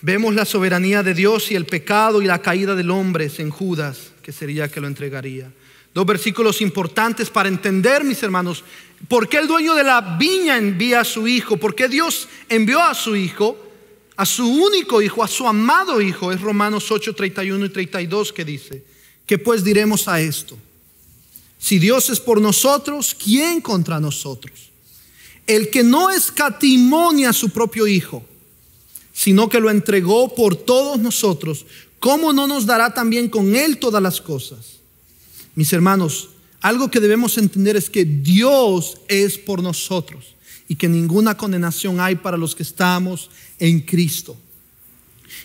Vemos la soberanía de Dios y el pecado y la caída del hombre en Judas, que sería que lo entregaría. Dos versículos importantes para entender, mis hermanos, por qué el dueño de la viña envía a su hijo, por qué Dios envió a su hijo, a su único hijo, a su amado hijo. Es Romanos 8, 31 y 32 que dice, Que pues diremos a esto? Si Dios es por nosotros, ¿quién contra nosotros? El que no escatimonia a su propio hijo, sino que lo entregó por todos nosotros, ¿cómo no nos dará también con él todas las cosas? Mis hermanos, algo que debemos entender es que Dios es por nosotros y que ninguna condenación hay para los que estamos en Cristo.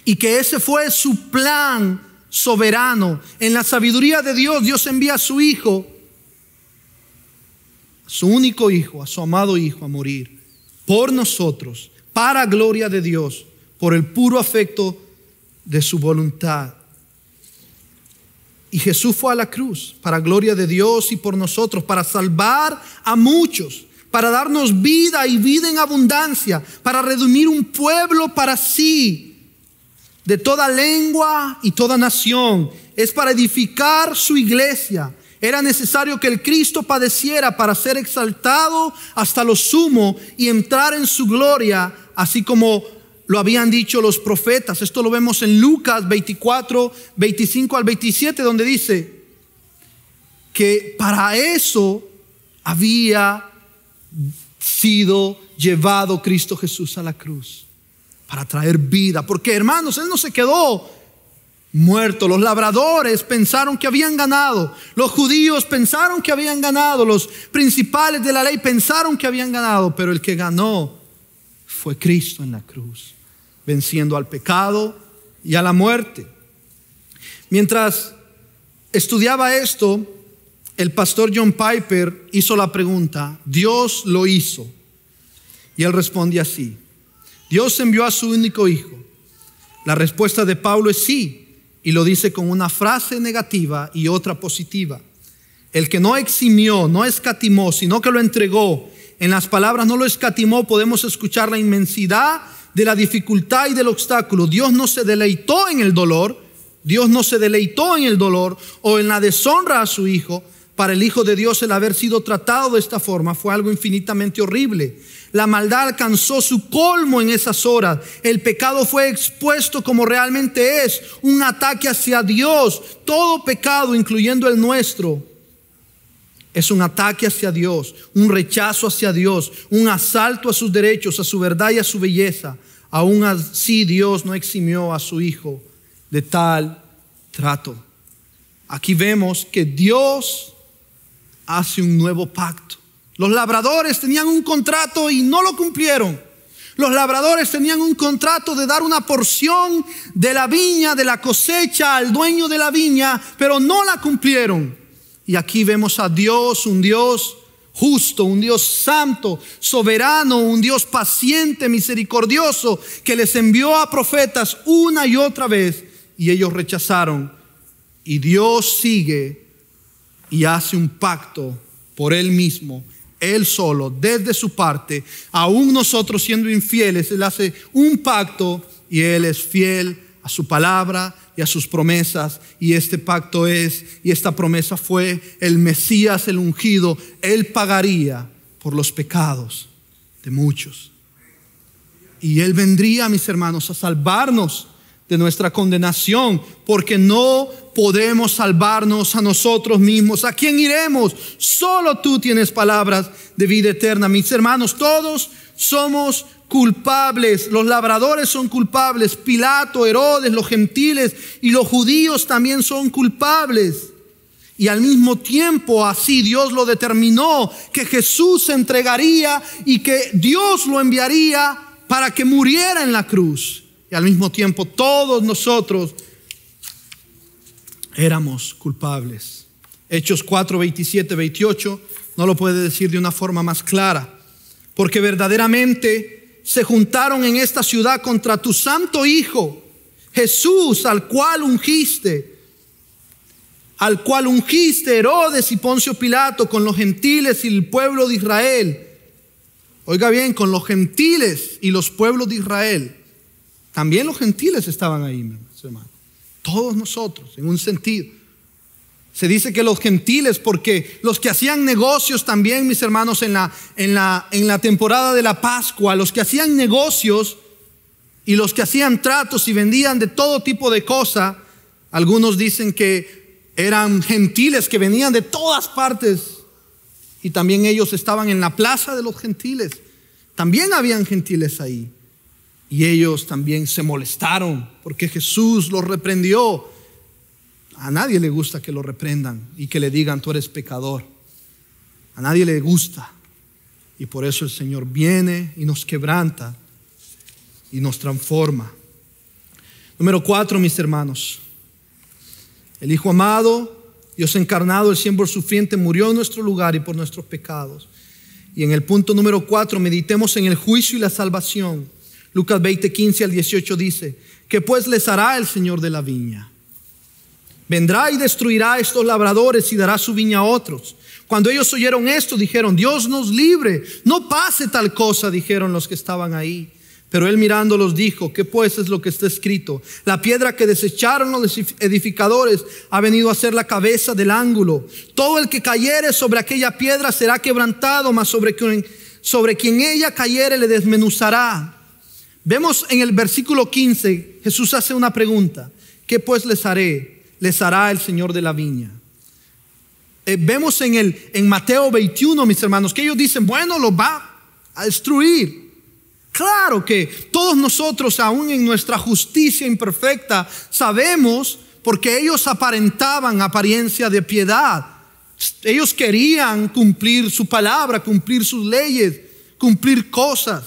Y que ese fue su plan soberano. En la sabiduría de Dios, Dios envía a su Hijo, a su único Hijo, a su amado Hijo, a morir por nosotros, para gloria de Dios, por el puro afecto de su voluntad. Y Jesús fue a la cruz para gloria de Dios y por nosotros, para salvar a muchos, para darnos vida y vida en abundancia, para redimir un pueblo para sí, de toda lengua y toda nación. Es para edificar su iglesia. Era necesario que el Cristo padeciera para ser exaltado hasta lo sumo y entrar en su gloria, así como lo habían dicho los profetas. Esto lo vemos en Lucas 24, 25 al 27, donde dice que para eso había sido llevado Cristo Jesús a la cruz, para traer vida. Porque hermanos, Él no se quedó muerto. Los labradores pensaron que habían ganado. Los judíos pensaron que habían ganado. Los principales de la ley pensaron que habían ganado. Pero el que ganó fue Cristo en la cruz venciendo al pecado y a la muerte. Mientras estudiaba esto, el pastor John Piper hizo la pregunta, Dios lo hizo. Y él responde así, Dios envió a su único hijo. La respuesta de Pablo es sí, y lo dice con una frase negativa y otra positiva. El que no eximió, no escatimó, sino que lo entregó. En las palabras no lo escatimó, podemos escuchar la inmensidad de la dificultad y del obstáculo. Dios no se deleitó en el dolor, Dios no se deleitó en el dolor o en la deshonra a su Hijo. Para el Hijo de Dios el haber sido tratado de esta forma fue algo infinitamente horrible. La maldad alcanzó su colmo en esas horas. El pecado fue expuesto como realmente es, un ataque hacia Dios. Todo pecado, incluyendo el nuestro, es un ataque hacia Dios, un rechazo hacia Dios, un asalto a sus derechos, a su verdad y a su belleza. Aún así Dios no eximió a su Hijo de tal trato. Aquí vemos que Dios hace un nuevo pacto. Los labradores tenían un contrato y no lo cumplieron. Los labradores tenían un contrato de dar una porción de la viña, de la cosecha al dueño de la viña, pero no la cumplieron. Y aquí vemos a Dios, un Dios justo, un Dios santo, soberano, un Dios paciente, misericordioso, que les envió a profetas una y otra vez y ellos rechazaron. Y Dios sigue y hace un pacto por Él mismo, Él solo, desde su parte. Aún nosotros siendo infieles, Él hace un pacto y Él es fiel a su palabra y a sus promesas. Y este pacto es, y esta promesa fue, el Mesías, el ungido, él pagaría por los pecados de muchos. Y él vendría, mis hermanos, a salvarnos de nuestra condenación, porque no podemos salvarnos a nosotros mismos. ¿A quién iremos? Solo tú tienes palabras de vida eterna. Mis hermanos, todos somos culpables, los labradores son culpables, Pilato, Herodes, los gentiles y los judíos también son culpables. Y al mismo tiempo así Dios lo determinó, que Jesús se entregaría y que Dios lo enviaría para que muriera en la cruz. Y al mismo tiempo todos nosotros éramos culpables. Hechos 4, 27, 28 no lo puede decir de una forma más clara, porque verdaderamente se juntaron en esta ciudad contra tu santo Hijo, Jesús, al cual ungiste, al cual ungiste Herodes y Poncio Pilato con los gentiles y el pueblo de Israel. Oiga bien, con los gentiles y los pueblos de Israel. También los gentiles estaban ahí, hermano. Todos nosotros, en un sentido. Se dice que los gentiles, porque los que hacían negocios también, mis hermanos, en la, en la, en la temporada de la Pascua, los que hacían negocios y los que hacían tratos y vendían de todo tipo de cosa, algunos dicen que eran gentiles que venían de todas partes y también ellos estaban en la plaza de los gentiles. También habían gentiles ahí. Y ellos también se molestaron porque Jesús los reprendió a nadie le gusta que lo reprendan y que le digan, tú eres pecador. A nadie le gusta. Y por eso el Señor viene y nos quebranta y nos transforma. Número cuatro, mis hermanos. El Hijo amado, Dios encarnado, el siempre sufriente, murió en nuestro lugar y por nuestros pecados. Y en el punto número cuatro, meditemos en el juicio y la salvación. Lucas 20, 15 al 18 dice, que pues les hará el Señor de la viña? vendrá y destruirá a estos labradores y dará su viña a otros. Cuando ellos oyeron esto, dijeron, Dios nos libre, no pase tal cosa, dijeron los que estaban ahí. Pero él mirándolos dijo, ¿qué pues es lo que está escrito? La piedra que desecharon los edificadores ha venido a ser la cabeza del ángulo. Todo el que cayere sobre aquella piedra será quebrantado, mas sobre quien, sobre quien ella cayere le desmenuzará. Vemos en el versículo 15, Jesús hace una pregunta, ¿qué pues les haré? les hará el Señor de la viña. Eh, vemos en, el, en Mateo 21, mis hermanos, que ellos dicen, bueno, lo va a destruir. Claro que todos nosotros, aún en nuestra justicia imperfecta, sabemos porque ellos aparentaban apariencia de piedad. Ellos querían cumplir su palabra, cumplir sus leyes, cumplir cosas.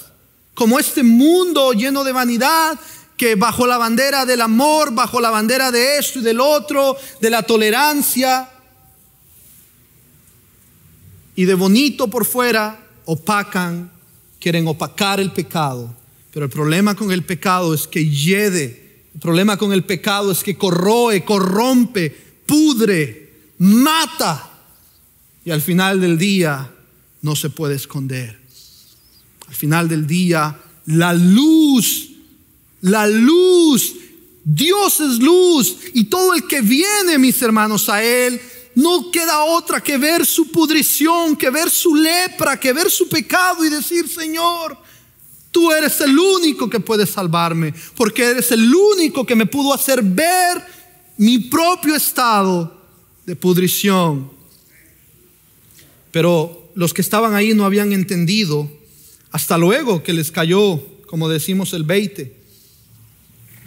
Como este mundo lleno de vanidad, que bajo la bandera del amor, bajo la bandera de esto y del otro, de la tolerancia y de bonito por fuera, opacan, quieren opacar el pecado. Pero el problema con el pecado es que yede el problema con el pecado es que corroe, corrompe, pudre, mata y al final del día no se puede esconder. Al final del día, la luz la luz. Dios es luz y todo el que viene, mis hermanos, a Él, no queda otra que ver su pudrición, que ver su lepra, que ver su pecado y decir, Señor, tú eres el único que puede salvarme, porque eres el único que me pudo hacer ver mi propio estado de pudrición. Pero los que estaban ahí no habían entendido hasta luego que les cayó, como decimos, el 20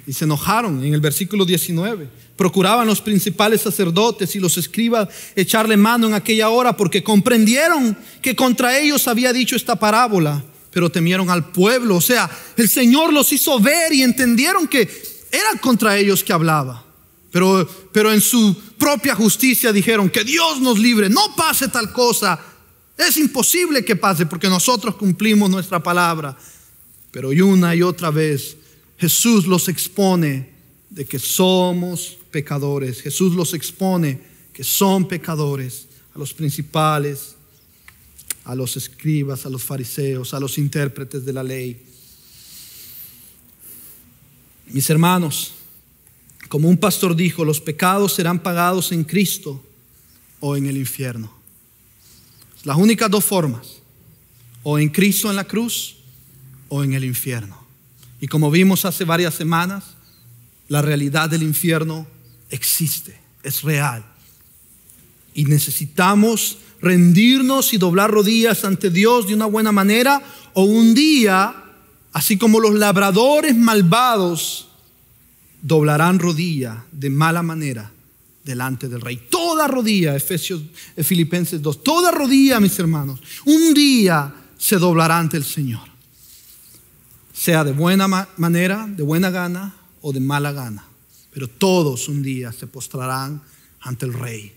y se enojaron en el versículo 19. Procuraban los principales sacerdotes y los escribas echarle mano en aquella hora porque comprendieron que contra ellos había dicho esta parábola, pero temieron al pueblo. O sea, el Señor los hizo ver y entendieron que era contra ellos que hablaba. Pero, pero en su propia justicia dijeron que Dios nos libre, no pase tal cosa. Es imposible que pase porque nosotros cumplimos nuestra palabra. Pero y una y otra vez Jesús los expone de que somos pecadores. Jesús los expone que son pecadores a los principales, a los escribas, a los fariseos, a los intérpretes de la ley. Mis hermanos, como un pastor dijo, los pecados serán pagados en Cristo o en el infierno. Las únicas dos formas, o en Cristo en la cruz o en el infierno. Y como vimos hace varias semanas, la realidad del infierno existe, es real. Y necesitamos rendirnos y doblar rodillas ante Dios de una buena manera o un día, así como los labradores malvados, doblarán rodilla de mala manera delante del rey. Toda rodilla, Efesios, Filipenses 2, toda rodilla, mis hermanos, un día se doblará ante el Señor sea de buena manera, de buena gana o de mala gana. Pero todos un día se postrarán ante el Rey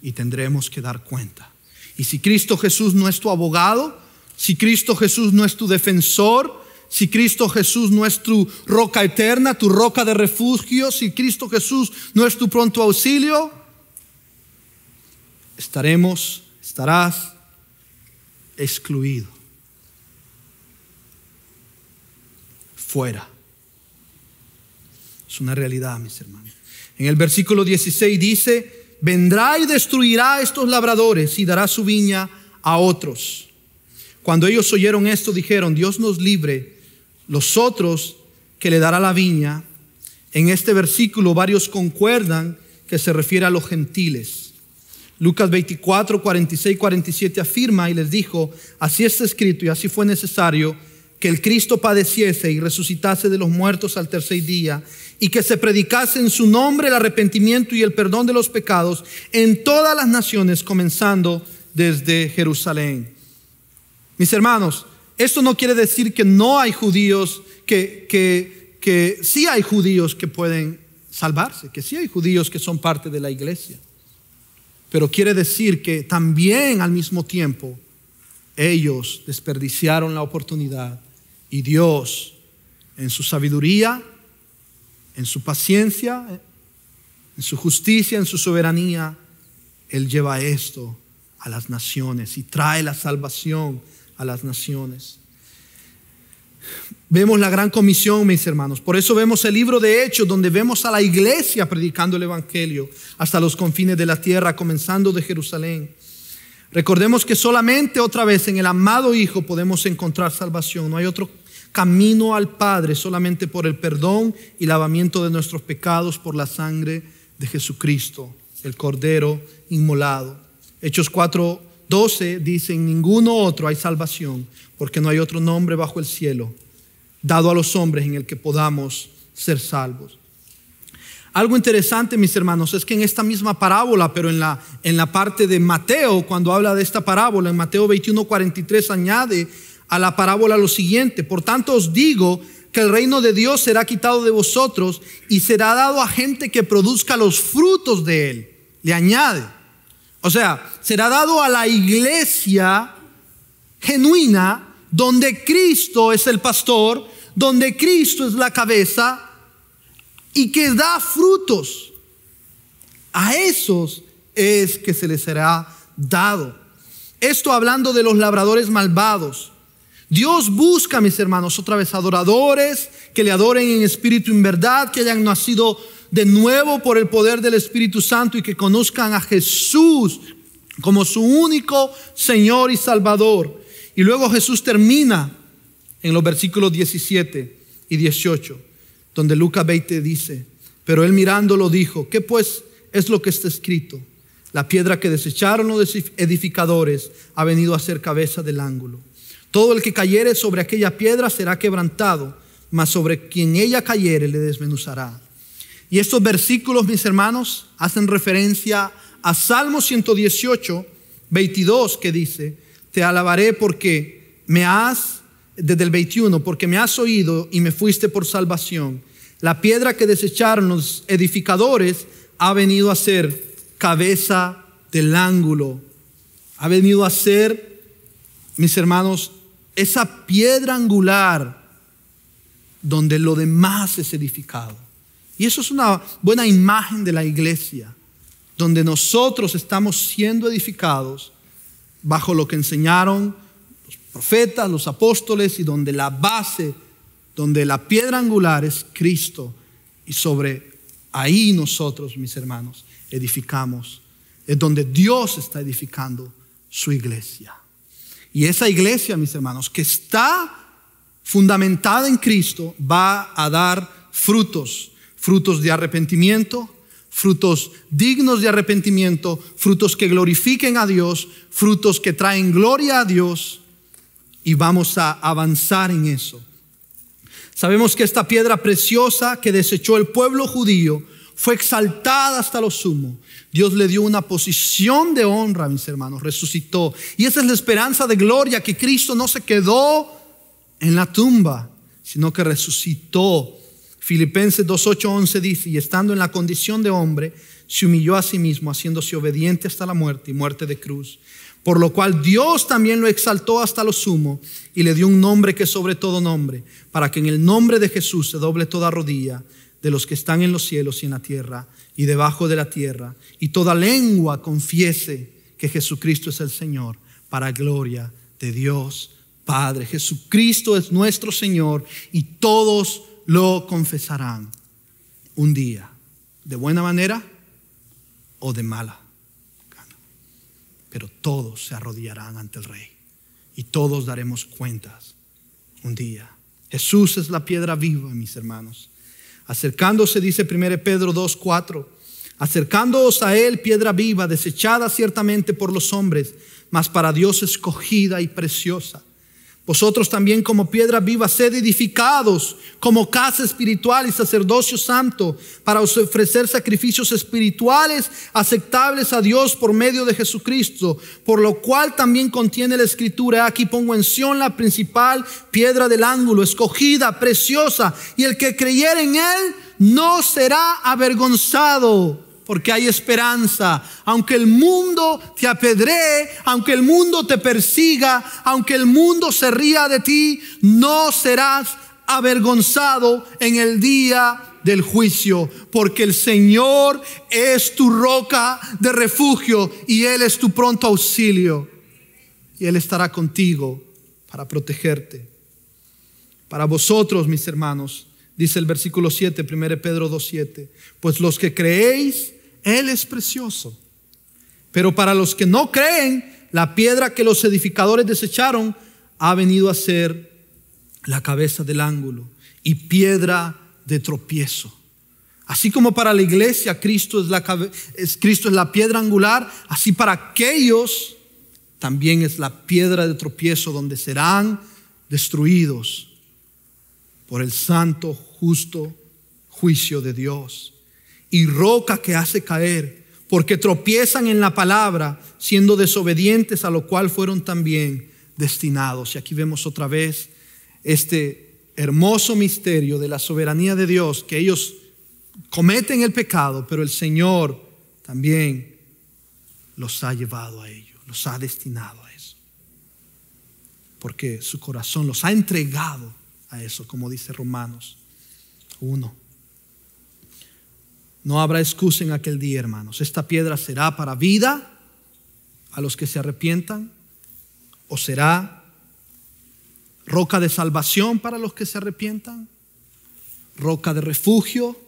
y tendremos que dar cuenta. Y si Cristo Jesús no es tu abogado, si Cristo Jesús no es tu defensor, si Cristo Jesús no es tu roca eterna, tu roca de refugio, si Cristo Jesús no es tu pronto auxilio, estaremos, estarás excluido. fuera. Es una realidad, mis hermanos. En el versículo 16 dice, vendrá y destruirá a estos labradores y dará su viña a otros. Cuando ellos oyeron esto, dijeron, Dios nos libre, los otros que le dará la viña. En este versículo varios concuerdan que se refiere a los gentiles. Lucas 24, 46, 47 afirma y les dijo, así está escrito y así fue necesario que el Cristo padeciese y resucitase de los muertos al tercer día, y que se predicase en su nombre el arrepentimiento y el perdón de los pecados en todas las naciones, comenzando desde Jerusalén. Mis hermanos, esto no quiere decir que no hay judíos, que, que, que sí hay judíos que pueden salvarse, que sí hay judíos que son parte de la iglesia. Pero quiere decir que también al mismo tiempo ellos desperdiciaron la oportunidad y Dios, en su sabiduría, en su paciencia, en su justicia, en su soberanía, Él lleva esto a las naciones y trae la salvación a las naciones. Vemos la gran comisión, mis hermanos. Por eso vemos el libro de Hechos, donde vemos a la iglesia predicando el Evangelio hasta los confines de la tierra, comenzando de Jerusalén. Recordemos que solamente otra vez en el amado Hijo podemos encontrar salvación. No hay otro camino al Padre solamente por el perdón y lavamiento de nuestros pecados por la sangre de Jesucristo, el Cordero inmolado. Hechos 4, 12 dice, en ninguno otro hay salvación, porque no hay otro nombre bajo el cielo dado a los hombres en el que podamos ser salvos. Algo interesante, mis hermanos, es que en esta misma parábola, pero en la, en la parte de Mateo, cuando habla de esta parábola, en Mateo 21, 43 añade a la parábola lo siguiente, por tanto os digo que el reino de Dios será quitado de vosotros y será dado a gente que produzca los frutos de él. Le añade. O sea, será dado a la iglesia genuina donde Cristo es el pastor, donde Cristo es la cabeza y que da frutos. A esos es que se les será dado. Esto hablando de los labradores malvados Dios busca, mis hermanos, otra vez adoradores que le adoren en espíritu y en verdad, que hayan nacido de nuevo por el poder del Espíritu Santo y que conozcan a Jesús como su único Señor y Salvador. Y luego Jesús termina en los versículos 17 y 18, donde Lucas 20 dice, pero él mirándolo dijo, ¿qué pues es lo que está escrito? La piedra que desecharon los edificadores ha venido a ser cabeza del ángulo. Todo el que cayere sobre aquella piedra será quebrantado, mas sobre quien ella cayere le desmenuzará. Y estos versículos, mis hermanos, hacen referencia a Salmo 118, 22, que dice, te alabaré porque me has, desde el 21, porque me has oído y me fuiste por salvación. La piedra que desecharon los edificadores ha venido a ser cabeza del ángulo, ha venido a ser mis hermanos, esa piedra angular donde lo demás es edificado. Y eso es una buena imagen de la iglesia, donde nosotros estamos siendo edificados bajo lo que enseñaron los profetas, los apóstoles, y donde la base, donde la piedra angular es Cristo, y sobre ahí nosotros, mis hermanos, edificamos, es donde Dios está edificando su iglesia. Y esa iglesia, mis hermanos, que está fundamentada en Cristo, va a dar frutos, frutos de arrepentimiento, frutos dignos de arrepentimiento, frutos que glorifiquen a Dios, frutos que traen gloria a Dios, y vamos a avanzar en eso. Sabemos que esta piedra preciosa que desechó el pueblo judío, fue exaltada hasta lo sumo. Dios le dio una posición de honra, mis hermanos, resucitó. Y esa es la esperanza de gloria, que Cristo no se quedó en la tumba, sino que resucitó. Filipenses 2.8.11 dice, y estando en la condición de hombre, se humilló a sí mismo, haciéndose obediente hasta la muerte y muerte de cruz. Por lo cual Dios también lo exaltó hasta lo sumo y le dio un nombre que sobre todo nombre, para que en el nombre de Jesús se doble toda rodilla de los que están en los cielos y en la tierra y debajo de la tierra, y toda lengua confiese que Jesucristo es el Señor, para gloria de Dios Padre. Jesucristo es nuestro Señor y todos lo confesarán un día, de buena manera o de mala. Pero todos se arrodillarán ante el Rey y todos daremos cuentas un día. Jesús es la piedra viva, mis hermanos. Acercándose, dice 1 Pedro 2, 4, acercándoos a él, piedra viva, desechada ciertamente por los hombres, mas para Dios escogida y preciosa. Vosotros también como piedra viva sed edificados como casa espiritual y sacerdocio santo para ofrecer sacrificios espirituales aceptables a Dios por medio de Jesucristo, por lo cual también contiene la escritura, aquí pongo en Sion la principal piedra del ángulo, escogida, preciosa, y el que creyere en él no será avergonzado porque hay esperanza. Aunque el mundo te apedree, aunque el mundo te persiga, aunque el mundo se ría de ti, no serás avergonzado en el día del juicio, porque el Señor es tu roca de refugio y Él es tu pronto auxilio. Y Él estará contigo para protegerte. Para vosotros, mis hermanos, dice el versículo 7, 1 Pedro 2.7, pues los que creéis, él es precioso. Pero para los que no creen, la piedra que los edificadores desecharon ha venido a ser la cabeza del ángulo y piedra de tropiezo. Así como para la iglesia Cristo es la, Cristo es la piedra angular, así para aquellos también es la piedra de tropiezo donde serán destruidos por el santo, justo juicio de Dios y roca que hace caer, porque tropiezan en la palabra, siendo desobedientes a lo cual fueron también destinados. Y aquí vemos otra vez este hermoso misterio de la soberanía de Dios, que ellos cometen el pecado, pero el Señor también los ha llevado a ello, los ha destinado a eso, porque su corazón los ha entregado a eso, como dice Romanos 1. No habrá excusa en aquel día, hermanos. Esta piedra será para vida a los que se arrepientan o será roca de salvación para los que se arrepientan, roca de refugio,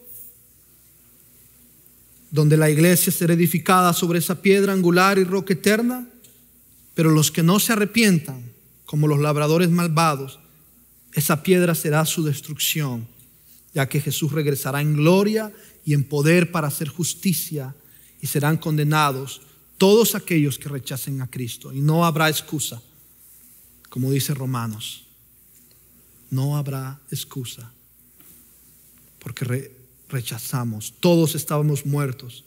donde la iglesia será edificada sobre esa piedra angular y roca eterna, pero los que no se arrepientan, como los labradores malvados, esa piedra será su destrucción ya que Jesús regresará en gloria y en poder para hacer justicia y serán condenados todos aquellos que rechacen a Cristo. Y no habrá excusa, como dice Romanos, no habrá excusa, porque rechazamos, todos estábamos muertos,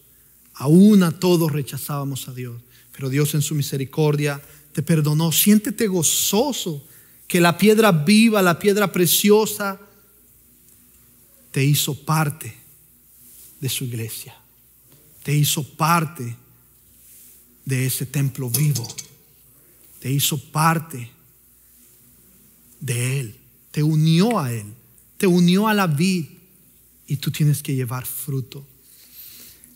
aún a todos rechazábamos a Dios, pero Dios en su misericordia te perdonó. Siéntete gozoso que la piedra viva, la piedra preciosa, te hizo parte de su iglesia, te hizo parte de ese templo vivo, te hizo parte de Él, te unió a Él, te unió a la vida y tú tienes que llevar fruto.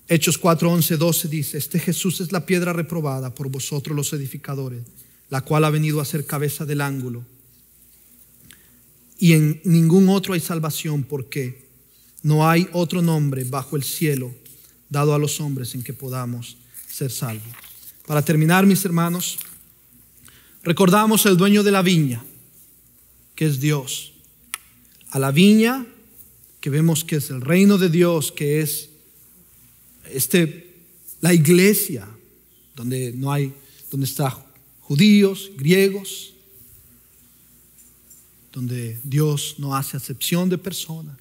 Hechos 4, 11, 12 dice, este Jesús es la piedra reprobada por vosotros los edificadores, la cual ha venido a ser cabeza del ángulo. Y en ningún otro hay salvación porque no hay otro nombre bajo el cielo dado a los hombres en que podamos ser salvos. Para terminar, mis hermanos, recordamos el dueño de la viña, que es Dios. A la viña, que vemos que es el reino de Dios, que es este, la iglesia, donde no hay, donde está judíos, griegos, donde Dios no hace acepción de personas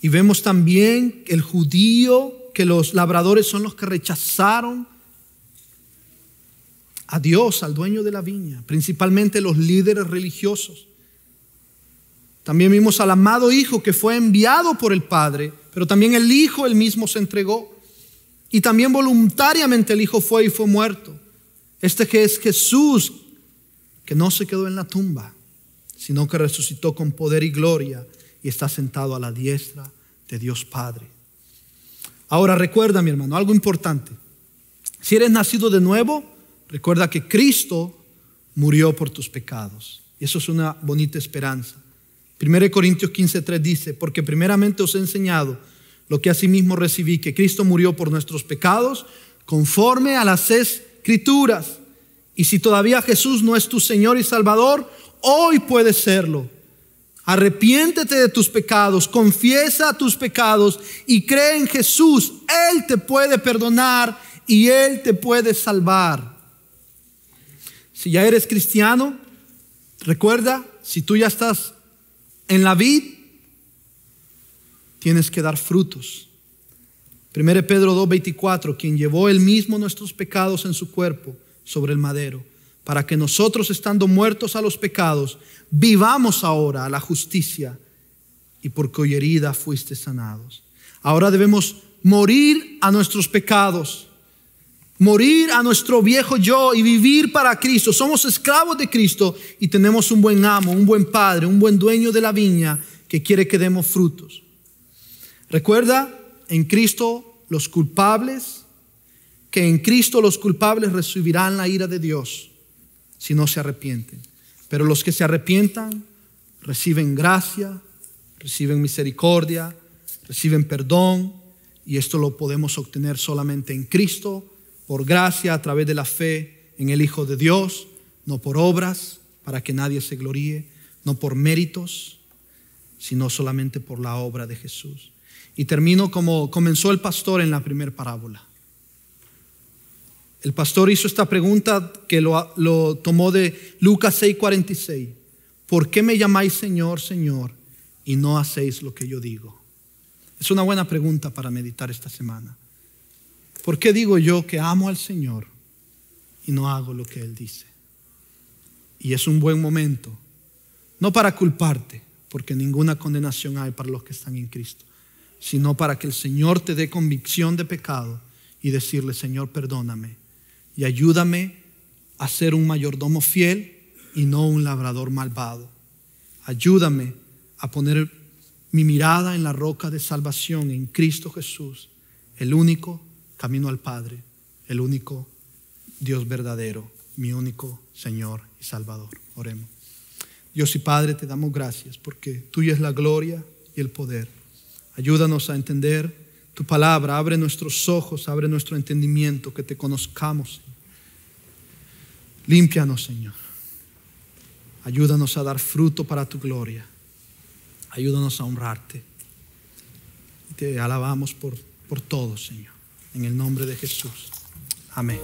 y vemos también el judío, que los labradores son los que rechazaron a Dios, al dueño de la viña, principalmente los líderes religiosos. También vimos al amado Hijo que fue enviado por el Padre, pero también el Hijo el mismo se entregó. Y también voluntariamente el Hijo fue y fue muerto. Este que es Jesús, que no se quedó en la tumba, sino que resucitó con poder y gloria y está sentado a la diestra de Dios Padre. Ahora recuerda, mi hermano, algo importante. Si eres nacido de nuevo, recuerda que Cristo murió por tus pecados. Y eso es una bonita esperanza. 1 Corintios 15:3 dice, porque primeramente os he enseñado lo que asimismo recibí, que Cristo murió por nuestros pecados, conforme a las escrituras. Y si todavía Jesús no es tu Señor y Salvador, hoy puede serlo Arrepiéntete de tus pecados, confiesa tus pecados y cree en Jesús. Él te puede perdonar y Él te puede salvar. Si ya eres cristiano, recuerda, si tú ya estás en la vid, tienes que dar frutos. 1 Pedro 2:24, quien llevó él mismo nuestros pecados en su cuerpo sobre el madero para que nosotros, estando muertos a los pecados, vivamos ahora a la justicia y por cuya herida fuiste sanados. Ahora debemos morir a nuestros pecados, morir a nuestro viejo yo y vivir para Cristo. Somos esclavos de Cristo y tenemos un buen amo, un buen padre, un buen dueño de la viña que quiere que demos frutos. Recuerda, en Cristo los culpables, que en Cristo los culpables recibirán la ira de Dios si no se arrepienten. Pero los que se arrepientan reciben gracia, reciben misericordia, reciben perdón y esto lo podemos obtener solamente en Cristo, por gracia, a través de la fe en el Hijo de Dios, no por obras, para que nadie se gloríe, no por méritos, sino solamente por la obra de Jesús. Y termino como comenzó el pastor en la primera parábola. El pastor hizo esta pregunta que lo, tomó de Lucas 6:46. ¿Por qué me llamáis Señor, Señor y no hacéis lo que yo digo? Es una buena pregunta para meditar esta semana. ¿Por qué digo yo que amo al Señor y no hago lo que Él dice? Y es un buen momento, no para culparte, porque ninguna condenación hay para los que están en Cristo, sino para que el Señor te dé convicción de pecado y decirle, Señor, perdóname y ayúdame a ser un mayordomo fiel y no un labrador malvado. Ayúdame a poner mi mirada en la roca de salvación, en Cristo Jesús, el único camino al Padre, el único Dios verdadero, mi único Señor y Salvador. Oremos. Dios y Padre, te damos gracias porque tuya es la gloria y el poder. Ayúdanos a entender tu palabra, abre nuestros ojos, abre nuestro entendimiento, que te conozcamos. Límpianos, Señor. Ayúdanos a dar fruto para tu gloria. Ayúdanos a honrarte. Te alabamos por, por todo, Señor. En el nombre de Jesús. Amén.